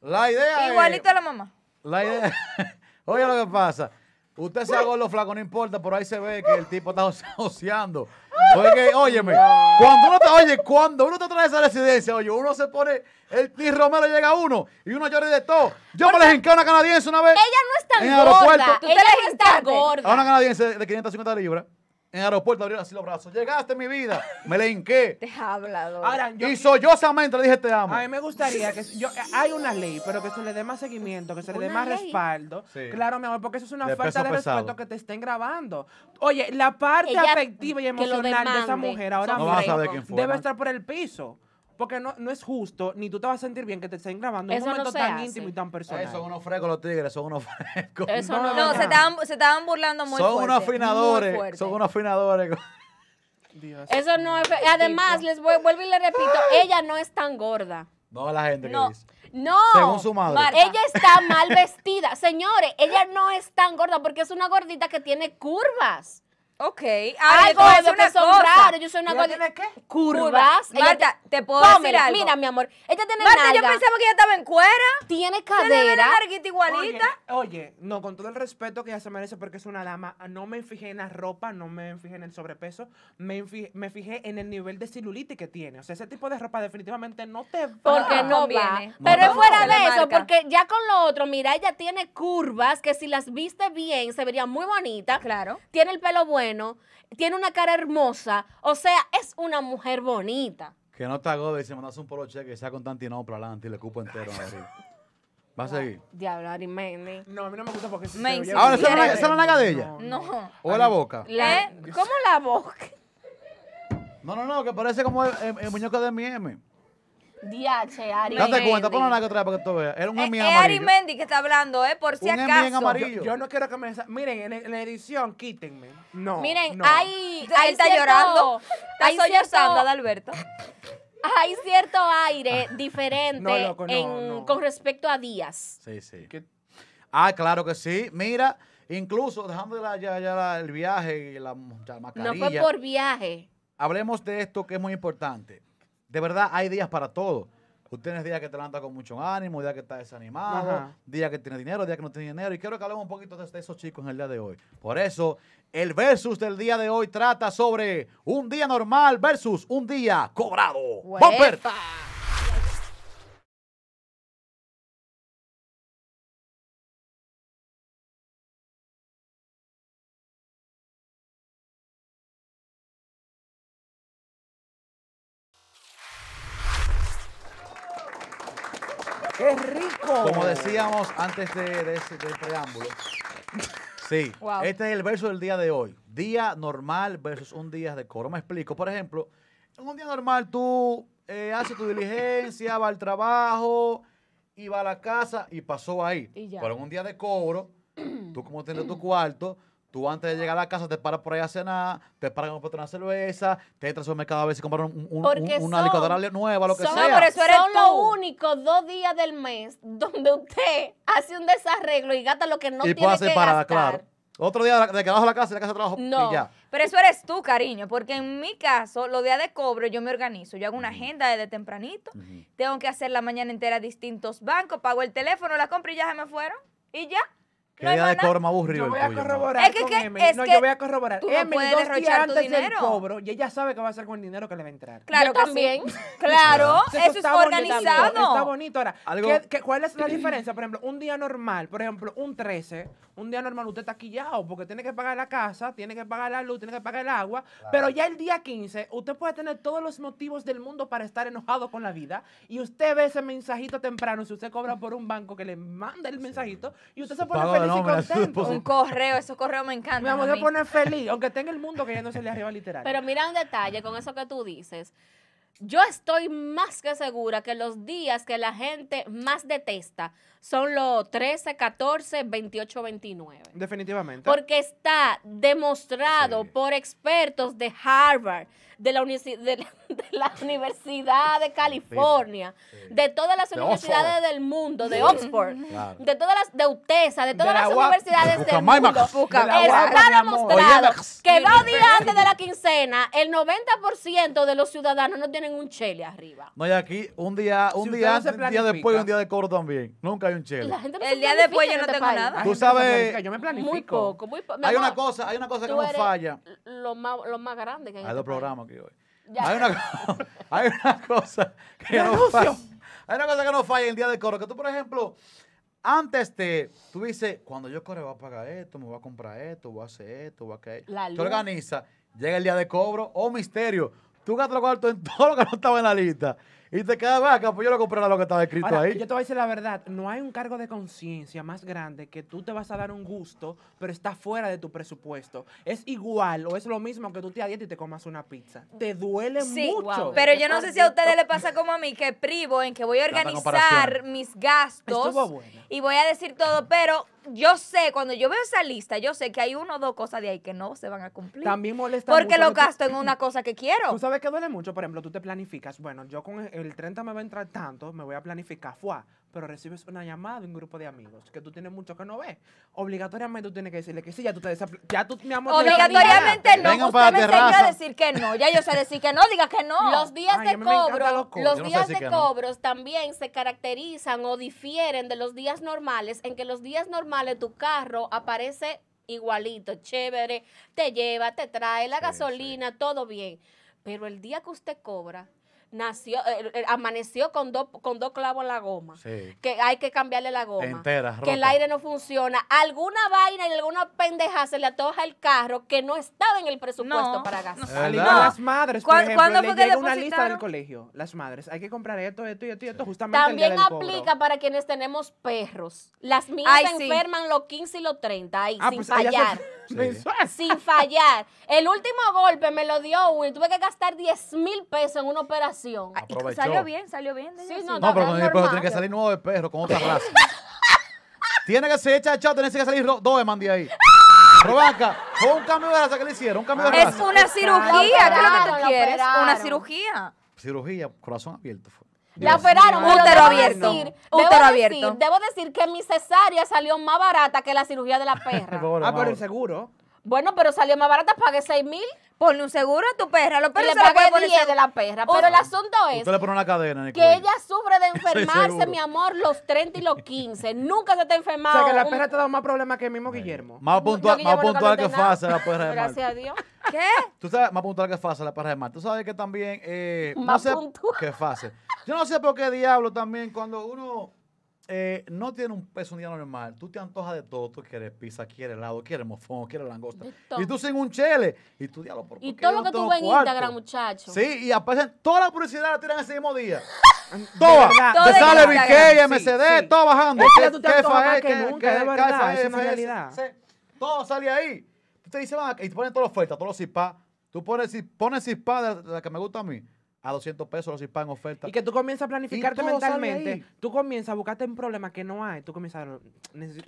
la idea Igualito a la mamá. La idea. Oye, lo que pasa. Usted se hago los flaco, no importa, pero ahí se ve que el tipo está oseando. Porque, óyeme, cuando uno te, oye, cuando uno te trae esa residencia, oye, uno se pone, el Tis Romero llega a uno y uno llora de todo. Yo me les encargo a una canadiense una vez. Ella no es tan gorda. ella está gorda. A una canadiense de 550 libras en el aeropuerto abrieron así los brazos. Llegaste, mi vida. Me le hinqué. Te has hablado. y sollozamente le dije te amo. A mí me gustaría que yo, hay una ley, pero que se le dé más seguimiento, que se le dé más respaldo. Claro, mi amor, porque eso es una falta de respeto que te estén grabando. Oye, la parte afectiva y emocional de esa mujer ahora mismo debe estar por el piso. Porque no, no es justo, ni tú te vas a sentir bien que te estén grabando en un momento tan íntimo y tan personal. eso son unos frescos los tigres, son unos frescos. no, se estaban, se estaban burlando muy son unos afinadores, son unos afinadores. Dios. Eso no es... Además, les vuelvo y les repito, ella no es tan gorda. No, la gente que dice. no. Según su madre. Ella está mal vestida. Señores, ella no es tan gorda porque es una gordita que tiene curvas. Ok. Ah, algo es una pues cosa. Yo soy una cosa. ¿Tiene qué? Curvas. Marta, te, puedo decir algo. Mira, mi amor. Ella tiene Marta, yo pensaba que ella estaba en cuera. Tiene cadera. Tiene igualita. Oye, no, con todo el respeto que ella se merece porque es una dama, no me fijé en la ropa, no me fijé en el sobrepeso, me fijé, me fijé en el nivel de celulitis que tiene. O sea, ese tipo de ropa definitivamente no te va. Porque no, va. Viene. Pero es fuera de eso, porque ya con lo otro, mira, ella tiene curvas que si las viste bien se vería muy bonita. Claro. Tiene el pelo bueno tiene una cara hermosa, o sea, es una mujer bonita. Que no te agobes y se mandas un polo cheque que sea con para adelante y le cupo entero ¿Va a seguir? Diablo, Ari Mendy. No, a mí no me gusta porque es Me Ahora, ¿esa es la naga de ella? No. ¿O la boca? La, ah, ¿Cómo la boca? No, no, no, que parece como el, el muñeco de M&M. DH, Ari. Date cuenta, pon una que para que tú veas. Era un eh, Es Ari Mendy que está hablando, ¿eh? Por si un acaso. amarillo. Yo, no quiero que me. Miren, en, la edición, quítenme. No. Miren, ahí, ahí está llorando. Está sollozando Adalberto. Hay cierto aire ah. diferente con respecto a Díaz. Sí, sí. Ah, claro que sí. Mira, incluso dejando ya, el viaje y la, la No fue por viaje. Hablemos de esto que es muy importante de verdad hay días para todo. Ustedes tienen días que te levantas con mucho ánimo, días que está desanimado, días que tiene dinero, días que no tiene dinero. Y quiero que hablemos un poquito de esos chicos en el día de hoy. Por eso, el versus del día de hoy trata sobre un día normal versus un día cobrado. ¡Bumper! Es rico! Como decíamos antes del preámbulo. Sí, este es el verso del día de hoy. Día normal versus un día de cobro. Me explico. Por ejemplo, en un día normal tú eh, haces tu diligencia, va al trabajo, y va a la casa y pasó ahí. Pero en un día de cobro, tú como tienes tu cuarto, Tú antes de llegar a la casa te paras por ahí a cenar, te paras a comprar una cerveza, te entras al mercado a ver si compras un, una licuadora nueva, lo que sea. eso eres son los únicos dos días del mes donde usted hace un desarreglo y gasta lo que no y tiene hacer que parada, Claro. Otro día de que bajo la casa y la casa de trabajo no, ya. Pero eso eres tú, cariño, porque en mi caso, los días de cobro yo me organizo. Yo hago una agenda desde tempranito. Tengo que hacer la mañana entera distintos bancos, pago el teléfono, la compro y ya se me fueron. Y ya. Qué día de cobro más aburrido. Yo voy a corroborar es que, Es que, no, yo voy a corroborar. Tú puedes dos días del cobro, y ella sabe qué va a hacer con el dinero que le va a entrar. Claro, también. Claro, eso, está es organizado. está bonito. Ahora, cuál es la diferencia? Por ejemplo, un día normal, por ejemplo, un 13, un día normal usted está quillado porque tiene que pagar la casa, tiene que pagar la luz, tiene que pagar el agua, pero ya el día 15 usted puede tener todos los motivos del mundo para estar enojado con la vida y usted ve ese mensajito temprano si usted cobra por un banco que le manda el mensajito y usted se pone feliz y contento. Un correo, esos correos me encantan. Me amor, se poner feliz, aunque tenga el mundo que ya no se le arriba literal. Pero mira un detalle con eso que tú dices. Yo estoy más que segura que los días que la gente más detesta son los 13, 14, 28, 29. Definitivamente. Porque está demostrado por expertos de Harvard, de la, de Universidad de California, de todas las universidades del mundo, de Oxford, de todas las de UTESA, de todas las universidades del mundo. está demostrado que dos días antes de la quincena, el 90% de los ciudadanos no tienen en un chele arriba. No, y aquí un día, un día, un día después y un día de cobro también. Nunca hay un chele. el día después yo no este tengo nada. Tú sabes. Yo me Muy poco, muy poco. Hay una cosa, hay una cosa que no falla. Lo más, lo más grande que hay. Hay este dos programas aquí hoy. Hay una, hay una cosa que no falla. Hay una cosa que no falla el día de coro. Que tú, por ejemplo, antes te, tú dices, cuando yo corre voy a pagar esto, me voy a comprar esto, voy a hacer esto, voy a hacer esto. Tú organizas, llega el día de cobro, o oh, misterio, Tú has los cuartos en todo lo que no estaba en la lista. Y te quedas ah, vaca, pues yo lo compré a lo que estaba escrito ahí. Yo te voy a decir la verdad, no hay un cargo de conciencia más grande que tú te vas a dar un gusto, pero está fuera de tu presupuesto. Es igual o es lo mismo que tú te dieta y te comas una pizza. Te duele mucho. Pero yo no sé si a ustedes les pasa como a mí, que privo en que voy a organizar mis gastos y voy a decir todo, pero yo sé, cuando yo veo esa lista, yo sé que hay Uno o dos cosas de ahí que no se van a cumplir. También molesta Porque lo gasto en una cosa que quiero. Tú sabes que duele mucho, por ejemplo, tú te planificas, bueno, yo con el el 30 me va a entrar tanto, me voy a planificar, fuá, pero recibes una llamada de un grupo de amigos que tú tienes mucho que no ves. Obligatoriamente tú tienes que decirle que sí, ya tú te ya tú, Obligatoriamente no, usted decir que no, ya yo sé decir que no, diga que no. Los días de cobro, los, días de cobros también se caracterizan o difieren de los días normales, en que los días normales tu carro aparece igualito, chévere, te lleva, te trae la gasolina, todo bien. Pero el día que usted cobra, nació, eh, eh, eh, amaneció con dos con dos clavos en la goma, que hay que cambiarle la goma, que el aire no funciona, alguna vaina y alguna pendeja se le atoja el carro que no estaba en el presupuesto para gastar. Las madres, por ejemplo, ¿cuándo una lista del colegio, las madres, hay que comprar esto, esto y esto esto, justamente También el aplica para quienes tenemos perros. Las mías enferman los 15 y los 30, ah, sin pues, fallar. sin fallar. El último golpe me lo dio Will. Tuve que gastar 10 mil pesos en una operación Ah, salió bien, salió bien. Sí, no, pero tiene que salir nuevo de perro con otra raza. tiene que ser chao, tiene que salir dos de Mandy ahí. Robaca, fue un cambio de raza que le hicieron, un cambio de raza. Es una cirugía, ¿qué es lo que tú quieres? Una cirugía. Cirugía, corazón abierto La operaron, útero abierto. útero debo abierto. Decir, debo decir que mi cesárea salió más barata que la cirugía de la perra. ah, pero el seguro. Bueno, pero salió más barata, pagué 6 mil. Ponle un seguro a tu perra. Lo perros y le pagué 10 de la perra. Pero el asunto es le una cadena que ella sufre de enfermarse, mi amor, los 30 y los 15. Nunca se te ha enfermado. O sea, que la perra te da más problemas que el mismo Guillermo. Más puntual, que fácil, la perra de Gracias a Dios. ¿Qué? Tú sabes, más puntual que fácil, la perra de Mar. Tú sabes que también... Eh, más no puntual. Que fácil. Yo no sé por qué diablo también cuando uno eh, no tiene un peso un día normal. Tú te antojas de todo. Tú quieres pizza, quieres helado, quieres mofón, quieres langosta. Y tú sin un chele. Y tú diablo por Y todo lo que tú ves en Instagram, muchacho. Sí, y aparecen toda la publicidad la tiran ese mismo día. Ah, toda. Te sale BK, MCD, todo bajando. que Todo sale ahí. Tú te dices, y te ponen todas las ofertas, todos los zipas. Tú pones, pones sipa de la que me gusta a mí a 200 pesos los hispanos oferta. Y que tú comienzas a planificarte mentalmente. Tú comienzas a buscarte un problema que no hay. Tú comienzas a,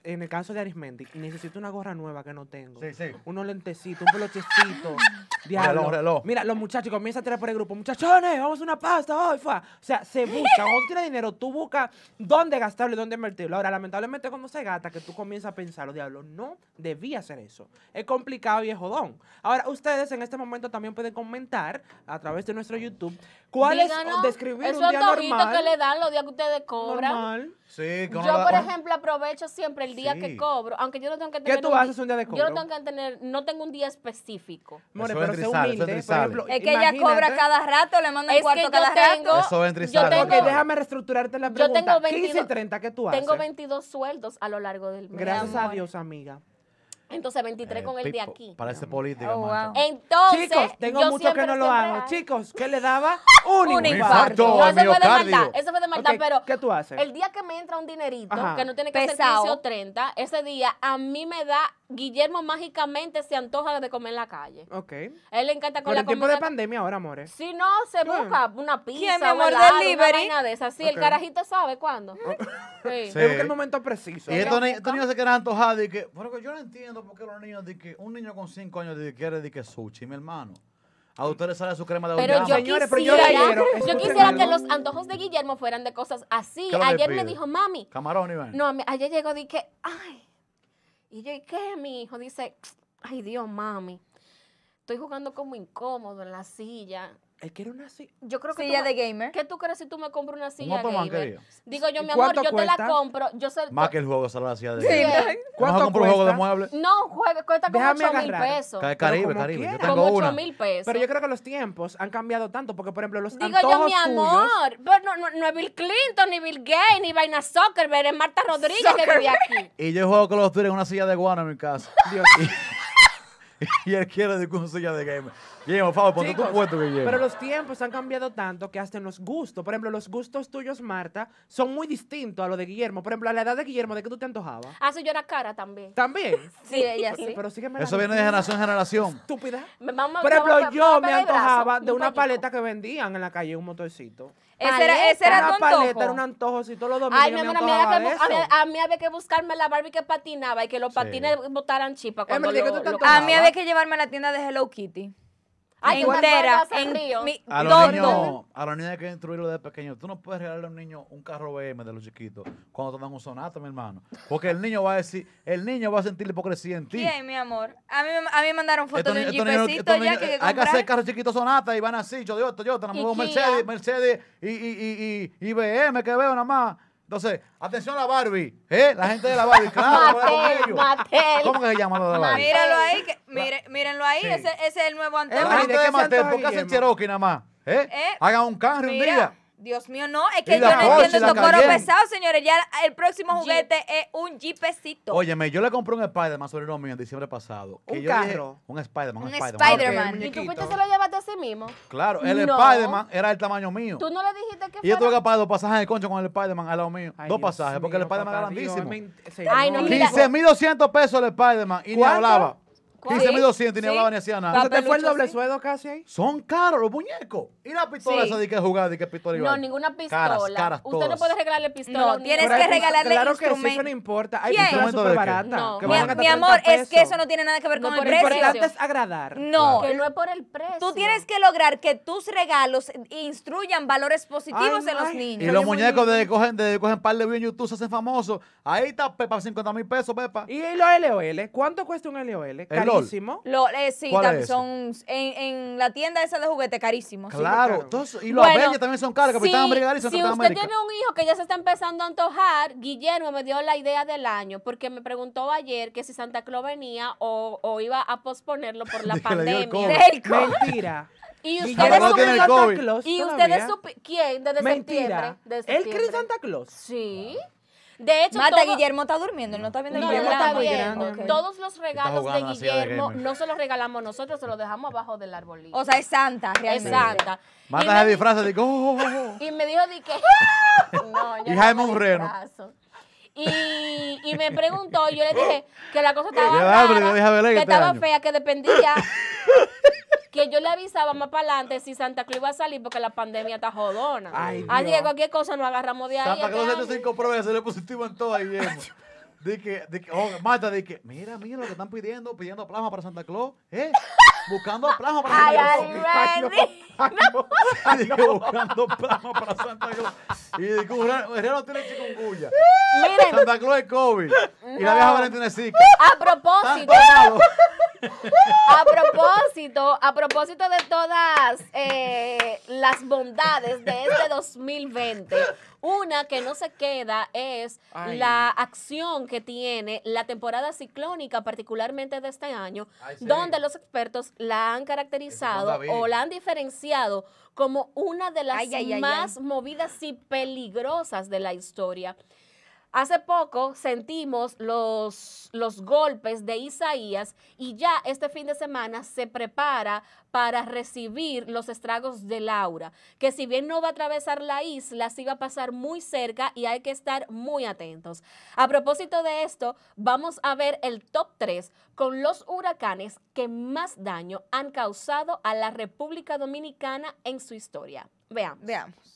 en el caso de Arismendi, necesito una gorra nueva que no tengo. Sí, sí. Unos lentecitos, un pelochecito. diablo. Mira, los muchachos comienzan a tirar por el grupo. Muchachones, vamos a una pasta hoy, O sea, se busca. Cuando tiene dinero, tú buscas dónde gastarlo y dónde invertirlo. Ahora, lamentablemente, cuando se gasta, que tú comienzas a pensar, diablo, no debía ser eso. Es complicado viejo don. Ahora, ustedes en este momento también pueden comentar a través de nuestro YouTube ¿Cuál Díganos, es describir un día normal? que le dan los días que ustedes cobran. Normal. Sí, yo, por ejemplo, aprovecho siempre el día que cobro, aunque yo no tengo que tener... ¿Qué tú haces un día de cobro? Yo no tengo que tener, no tengo un día específico. More, eso pero es por ejemplo, Es que ella cobra cada rato, le manda un cuarto que cada tengo, rato. Eso es yo tengo, okay, déjame reestructurarte la pregunta. Yo tengo 15 y 30, ¿qué tú haces? Tengo 22 sueldos a lo largo del mes. Gracias a Dios, amiga. Entonces 23 eh, con el de aquí. Para ese político. Oh, Entonces. Chicos, tengo mucho que no lo hago. Chicos, ¿qué le daba? Un, un infarto. No, eso, fue de eso fue de pero. ¿Qué tú haces? El día que me entra un dinerito, que no tiene que ser 15 o 30, ese día a mí me da. Guillermo mágicamente se antoja de comer en la calle. Ok. él le encanta comer pero la el tiempo de pandemia ahora, amores. Si no, se busca una pizza. ¿Quién, Una de esas. Sí, el carajito sabe cuándo. Sí. el momento preciso. Y estos niños se queda antojado y que. Bueno, yo no entiendo porque los niños que un niño con 5 años de quiere de que sushi, mi hermano. A ustedes sale su crema de pero yo, yo, quisiera que los antojos de Guillermo fueran de cosas así. Ayer me dijo, mami. Camarón, Iván. No, ayer llegó y dije, ay. Y yo, qué? Mi hijo dice, ay Dios, mami. Estoy jugando como incómodo en la silla él una silla. de gamer. ¿Qué tú crees si tú me compras una silla de gamer? Digo yo, mi amor, yo te la compro. Yo Más que el juego solo la silla de gamer. ¿Cuánto compro un juego de muebles? No, juega, cuesta como mil pesos. Caribe, Caribe. Yo tengo como 8 mil pesos. Pero yo creo que los tiempos han cambiado tanto porque, por ejemplo, los Digo yo, mi amor, pero no, no, es Bill Clinton, ni Bill Gates, ni Vaina Zuckerberg, es Marta Rodríguez que vive aquí. Y yo juego con los tuyos en una silla de guano en mi casa. Dios y él quiere un silla de gamer. Guillermo, por favor, ponte tu puesto, Guillermo. Pero los tiempos han cambiado tanto que hasta en los gustos. Por ejemplo, los gustos tuyos, Marta, son muy distintos a los de Guillermo. Por ejemplo, a la edad de Guillermo, ¿de qué tú te antojabas? Ah, sí, yo era cara también. ¿También? sí, ella sí. Pero sígueme Eso viene de generación en generación. Estúpida. Por ejemplo, yo me antojaba de una paleta que vendían en la calle, un motorcito. Ese era, un antojo, si todos los Ay, a mí, había que, a, que buscarme la Barbie que patinaba y que los patines botaran chipa. A mí había que llevarme a la tienda de Hello Kitty entera. En, mi, a, los niños, a los niños hay que instruirlo desde pequeño. Tú no puedes regalarle a un niño un carro BM de los chiquitos cuando te dan un sonato, mi hermano. Porque el niño va a decir, el niño va a sentir la hipocresía en ti. Sí, mi amor? A mí, a mí me mandaron fotos de un jipecito ya que, Hay que hacer carros chiquitos sonata y van así, yo, yo, yo, yo, un Mercedes, Mercedes y, y, y, y, y que veo nada más. Entonces, atención a la Barbie, ¿eh? La gente de la Barbie, claro. Mattel, ¿Cómo que se llama lo de la Barbie? Mírenlo ahí, que, mírenlo ahí, ese, ese, es el nuevo antena. La gente Mattel, ¿por qué hacen Cherokee nada más? ¿Eh? ¿Eh? Hagan un carro un día. Dios mío, no, es que yo no entiendo estos coro pesados, señores. Ya el próximo juguete es un jeepecito. Óyeme, yo le compré un Spider-Man sobrino mío en diciembre pasado. Que ¿Un yo carro? un Spider-Man, un, un Spider-Man. ¿Y tú fuiste se lo llevaste a sí mismo? Claro, el Spider-man era del tamaño mío. ¿Tú no le dijiste que Y yo tuve que pagar dos pasajes en el concho con el Spider-Man al lado mío. dos pasajes, porque el Spider-Man era grandísimo. 15.200 pesos el Spider-Man y ni hablaba. 15.200 y ni hablaba ni hacía nada. ¿Se te fue el doble sueldo casi ahí? Son caros los muñecos. ¿Y la pistola esa de que jugar, y que pistola iba? No, ninguna pistola. Caras, caras Usted no puede regalarle pistola. No, tienes que regalarle instrumento. Claro que eso no importa. Hay instrumentos de baratas. Mi, amor, es que eso no tiene nada que ver con el precio. Lo importante es agradar. No. Que no es por el precio. Tú tienes que lograr que tus regalos instruyan valores positivos en los niños. Y los muñecos de cogen, de par de videos en YouTube se hacen famosos. Ahí está Pepa, 50 mil pesos, Pepa. ¿Y los LOL? ¿Cuánto cuesta un LOL? Eh, sí, son en, en la tienda esa de juguete carísimo. Claro, y los Bueno, también son caros, Capitán si- América y Si usted tiene un hijo que ya se está empezando a antojar, Guillermo me dio la idea del año, porque me preguntó ayer que si Santa Claus venía o, o iba a posponerlo por la pandemia. Mentira. Y ustedes, y ustedes ¿quién? Desde septiembre. Mentira. desde ¿Él cree Santa Claus? Sí. De hecho, Mata, Guillermo está durmiendo, él no está viendo no, Guillermo está bien. Todos los regalos de Guillermo no se los regalamos nosotros, se los dejamos abajo del arbolito. O sea, es santa, realmente. Es santa. Mata se disfraza oh, oh. Y me dijo de que y Jaime Y, me preguntó, y yo le dije que la cosa estaba que este estaba fea, que dependía que yo le avisaba más para adelante si Santa Claus iba a salir porque la pandemia está jodona. Ay, Así que cualquier cosa nos agarramos de ahí. Santa Claus cinco pruebas, se le positivo en todo ahí. de que, de que, oh, Marta, de que, mira, mira lo que están pidiendo, pidiendo plasma para Santa Claus, ¿eh? buscando plasma para Santa Claus. Ay, no. buscando plasma para Santa Claus. Y el Herrero tiene chikungunya. Miren. Santa Claus COVID. Y la vieja Valentina es A propósito. A propósito, a propósito de todas eh, las bondades de este 2020, una que no se queda es la acción que tiene la temporada ciclónica, particularmente de este año, donde los expertos la han caracterizado o la han diferenciado como una de las más movidas y peligrosas de la historia. Hace poco sentimos los, los golpes de Isaías y ya este fin de semana se prepara para recibir los estragos de Laura, que si bien no va a atravesar la isla, sí va a pasar muy cerca y hay que estar muy atentos. A propósito de esto, vamos a ver el top 3 con los huracanes que más daño han causado a la República Dominicana en su historia. Veamos. Veamos.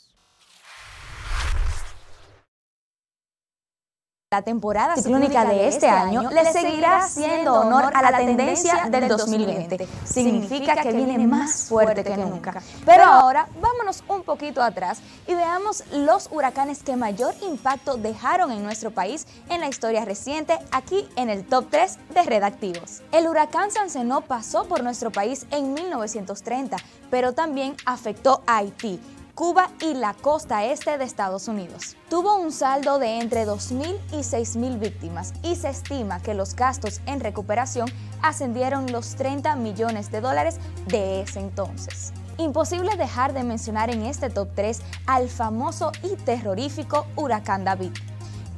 La temporada ciclónica de este, este año le seguirá haciendo honor a la tendencia del 2020. Significa que viene más fuerte que nunca. Pero ahora vámonos un poquito atrás y veamos los huracanes que mayor impacto dejaron en nuestro país en la historia reciente aquí en el Top 3 de Redactivos. El huracán San Sanseno pasó por nuestro país en 1930, pero también afectó a Haití Cuba y la costa este de Estados Unidos. Tuvo un saldo de entre 2.000 y 6.000 víctimas y se estima que los gastos en recuperación ascendieron los 30 millones de dólares de ese entonces. Imposible dejar de mencionar en este top 3 al famoso y terrorífico huracán David.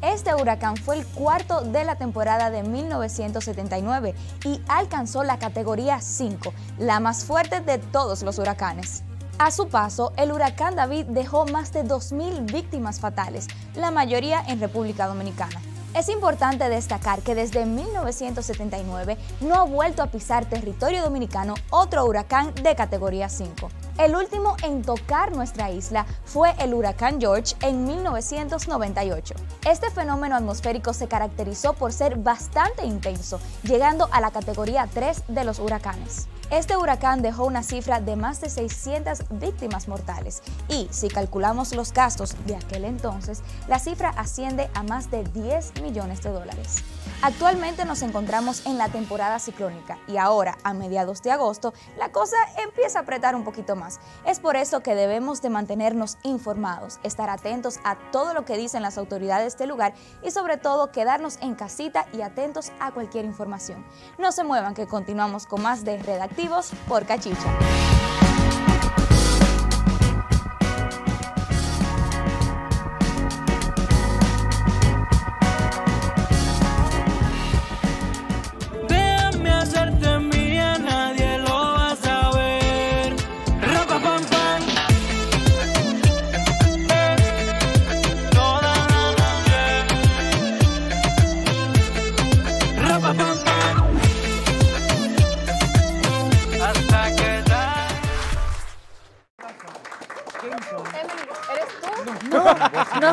Este huracán fue el cuarto de la temporada de 1979 y alcanzó la categoría 5, la más fuerte de todos los huracanes. A su paso, el huracán David dejó más de 2.000 víctimas fatales, la mayoría en República Dominicana. Es importante destacar que desde 1979 no ha vuelto a pisar territorio dominicano otro huracán de categoría 5. El último en tocar nuestra isla fue el huracán George en 1998. Este fenómeno atmosférico se caracterizó por ser bastante intenso, llegando a la categoría 3 de los huracanes. Este huracán dejó una cifra de más de 600 víctimas mortales y, si calculamos los gastos de aquel entonces, la cifra asciende a más de 10 millones de dólares. Actualmente nos encontramos en la temporada ciclónica y ahora, a mediados de agosto, la cosa empieza a apretar un poquito más es por eso que debemos de mantenernos informados, estar atentos a todo lo que dicen las autoridades de este lugar y sobre todo quedarnos en casita y atentos a cualquier información. No se muevan que continuamos con más de Redactivos por Cachicha.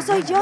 soy yo.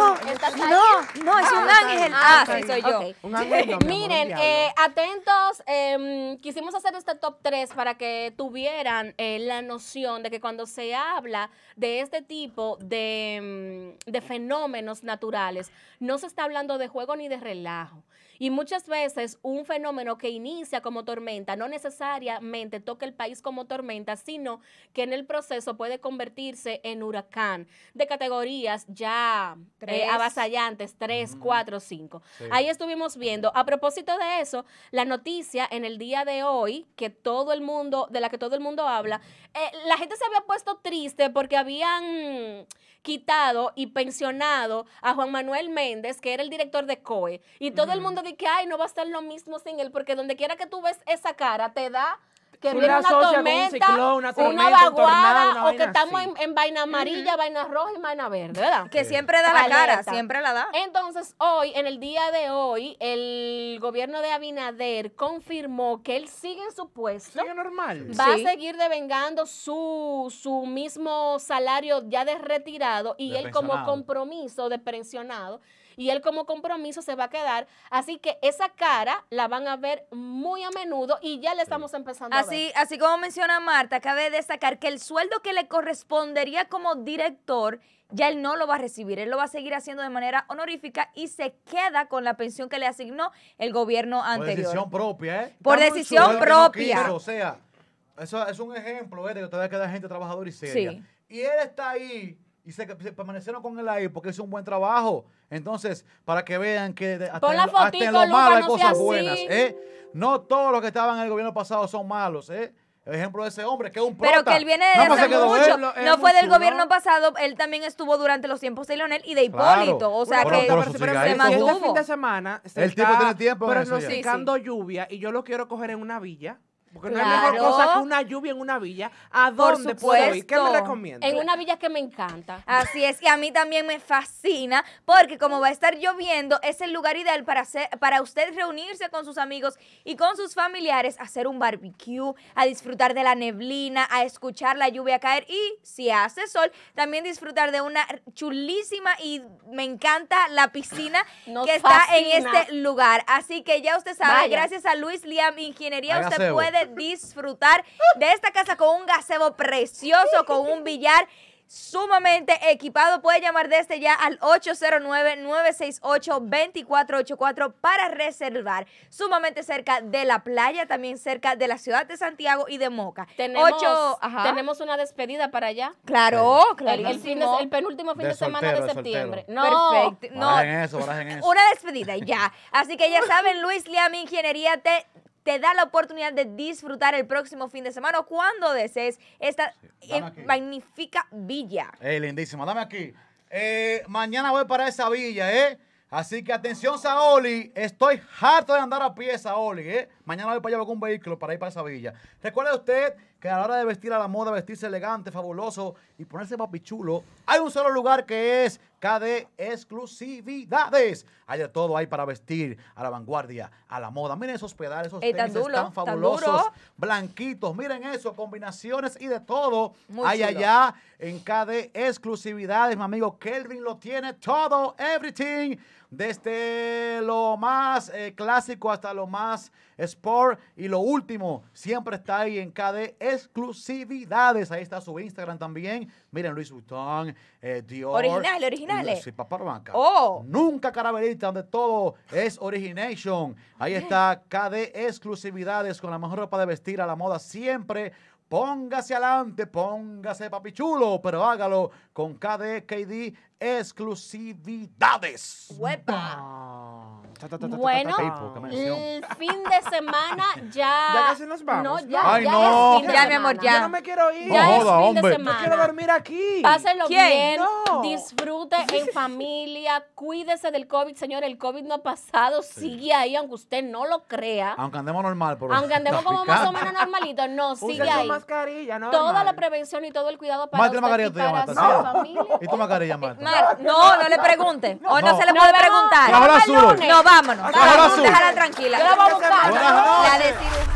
No, no, es un ah, ángel. Ah, ah sí, soy yo. Miren, eh, atentos, em, quisimos hacer este top 3 para que tuvieran eh, la noción de que cuando se habla de este tipo de, em, de fenómenos naturales, no se está hablando de juego ni de relajo. Y muchas veces un fenómeno que inicia como tormenta no necesariamente toca el país como tormenta, sino que en el proceso puede convertirse en huracán de categorías ya eh, avasallantes, 3, 4, 5. Ahí estuvimos viendo. A propósito de eso, la noticia en el día de hoy, que todo el mundo, de la que todo el mundo habla, eh, la gente se había puesto triste porque habían quitado y pensionado a Juan Manuel Méndez, que era el director de COE, y todo el mundo y que, ay, no va a estar lo mismo sin él, porque donde quiera que tú ves esa cara, te da que viene una tormenta, una vaguada, o que estamos en, vaina amarilla, vaina roja y vaina verde, ¿verdad? Que siempre da la cara, siempre la da. Entonces, hoy, en el día de hoy, el gobierno de Abinader confirmó que él sigue en su puesto. Sigue normal. Va a seguir devengando su, su mismo salario ya de retirado y él como compromiso de pensionado y él como compromiso se va a quedar. Así que esa cara la van a ver muy a menudo y ya le estamos empezando a ver. Así como menciona Marta, cabe destacar que el sueldo que le correspondería como director ya él no lo va a recibir, él lo va a seguir haciendo de manera honorífica y se queda con la pensión que le asignó el gobierno anterior. Por decisión propia, ¿eh? Por decisión propia. o sea, eso es un ejemplo ¿eh? de que todavía queda gente trabajadora y seria. Y él está ahí y se, permanecieron con él ahí porque hizo un buen trabajo. Entonces, para que vean que hasta, en, lo malo hay cosas buenas. ¿eh? No todos los que estaban en el gobierno pasado son malos. ¿eh? El ejemplo de ese hombre que es un prota. Pero que él viene de hace mucho. no, fue del gobierno pasado. Él también estuvo durante los tiempos de Leonel y de Hipólito. O sea que pero, pero, se, este fin de semana el está, tiene tiempo pero lluvia y yo lo quiero coger en una villa porque no hay mejor cosa que una lluvia en una villa. ¿A dónde puedo ir? ¿Qué me recomiendas? En una villa que me encanta. Así es, y a mí también me fascina, porque como va a estar lloviendo, es el lugar ideal para, hacer, para usted reunirse con sus amigos y con sus familiares, hacer un barbecue, a disfrutar de la neblina, a escuchar la lluvia caer y, si hace sol, también disfrutar de una chulísima y me encanta la piscina que está en este lugar. Así que ya usted sabe, gracias a Luis Liam Ingeniería, usted puede disfrutar de esta casa con un gazebo precioso, con un billar sumamente equipado. Puede llamar desde ya al 809-968-2484 para reservar. Sumamente cerca de la playa, también cerca de la ciudad de Santiago y de Moca. Tenemos, ¿tenemos una despedida para allá. Claro, claro. El, penúltimo fin de, semana de septiembre. No, perfecto. No, Una despedida ya. Así que ya saben, Luis Liam Ingeniería te te da la oportunidad de disfrutar el próximo fin de semana o cuando desees esta eh, magnífica villa. Eh, lindísima, dame aquí. Eh, mañana voy para esa villa, ¿eh? Así que atención, Saoli. Estoy harto de andar a pie, Saoli, ¿eh? Mañana voy para allá con un vehículo para ir para esa villa. Recuerde usted que a la hora de vestir a la moda, vestirse elegante, fabuloso y ponerse papi chulo, hay un solo lugar que es KD Exclusividades. Hay de todo ahí para vestir a la vanguardia, a la moda. Miren esos pedales, esos tenis tan, fabulosos, blanquitos. Miren eso, combinaciones y de todo. hay allá en KD Exclusividades, mi amigo Kelvin lo tiene todo, everything, desde lo más eh, clásico hasta lo más Sport. Y lo último, siempre está ahí en KD Exclusividades. Ahí está su Instagram también. Miren, Luis Vuitton, eh, Dior. Originales, originales. Oh. Nunca Carabelita, donde todo es origination. Ahí está KD Exclusividades con la mejor ropa de vestir a la moda siempre. Póngase adelante, póngase papichulo, pero hágalo con KD, KD exclusividades. Bueno, el fin de semana ya. Ya casi nos vamos. No, ya, Ay, no. mi amor, ya. Yo no me quiero ir. Ya es fin de semana. Yo quiero dormir aquí. Pásenlo bien. Disfrute en familia. Cuídese del COVID, señor. El COVID no ha pasado. Sigue ahí, aunque usted no lo crea. Aunque andemos normal. aunque andemos como más o menos normalito. No, sigue ahí. Mascarilla, Toda la prevención y todo el cuidado para la usted y su familia. ¿Y tu mascarilla, Marta? no, no le pregunten Hoy no, se le puede preguntar. No, vámonos. Déjala tranquila. la de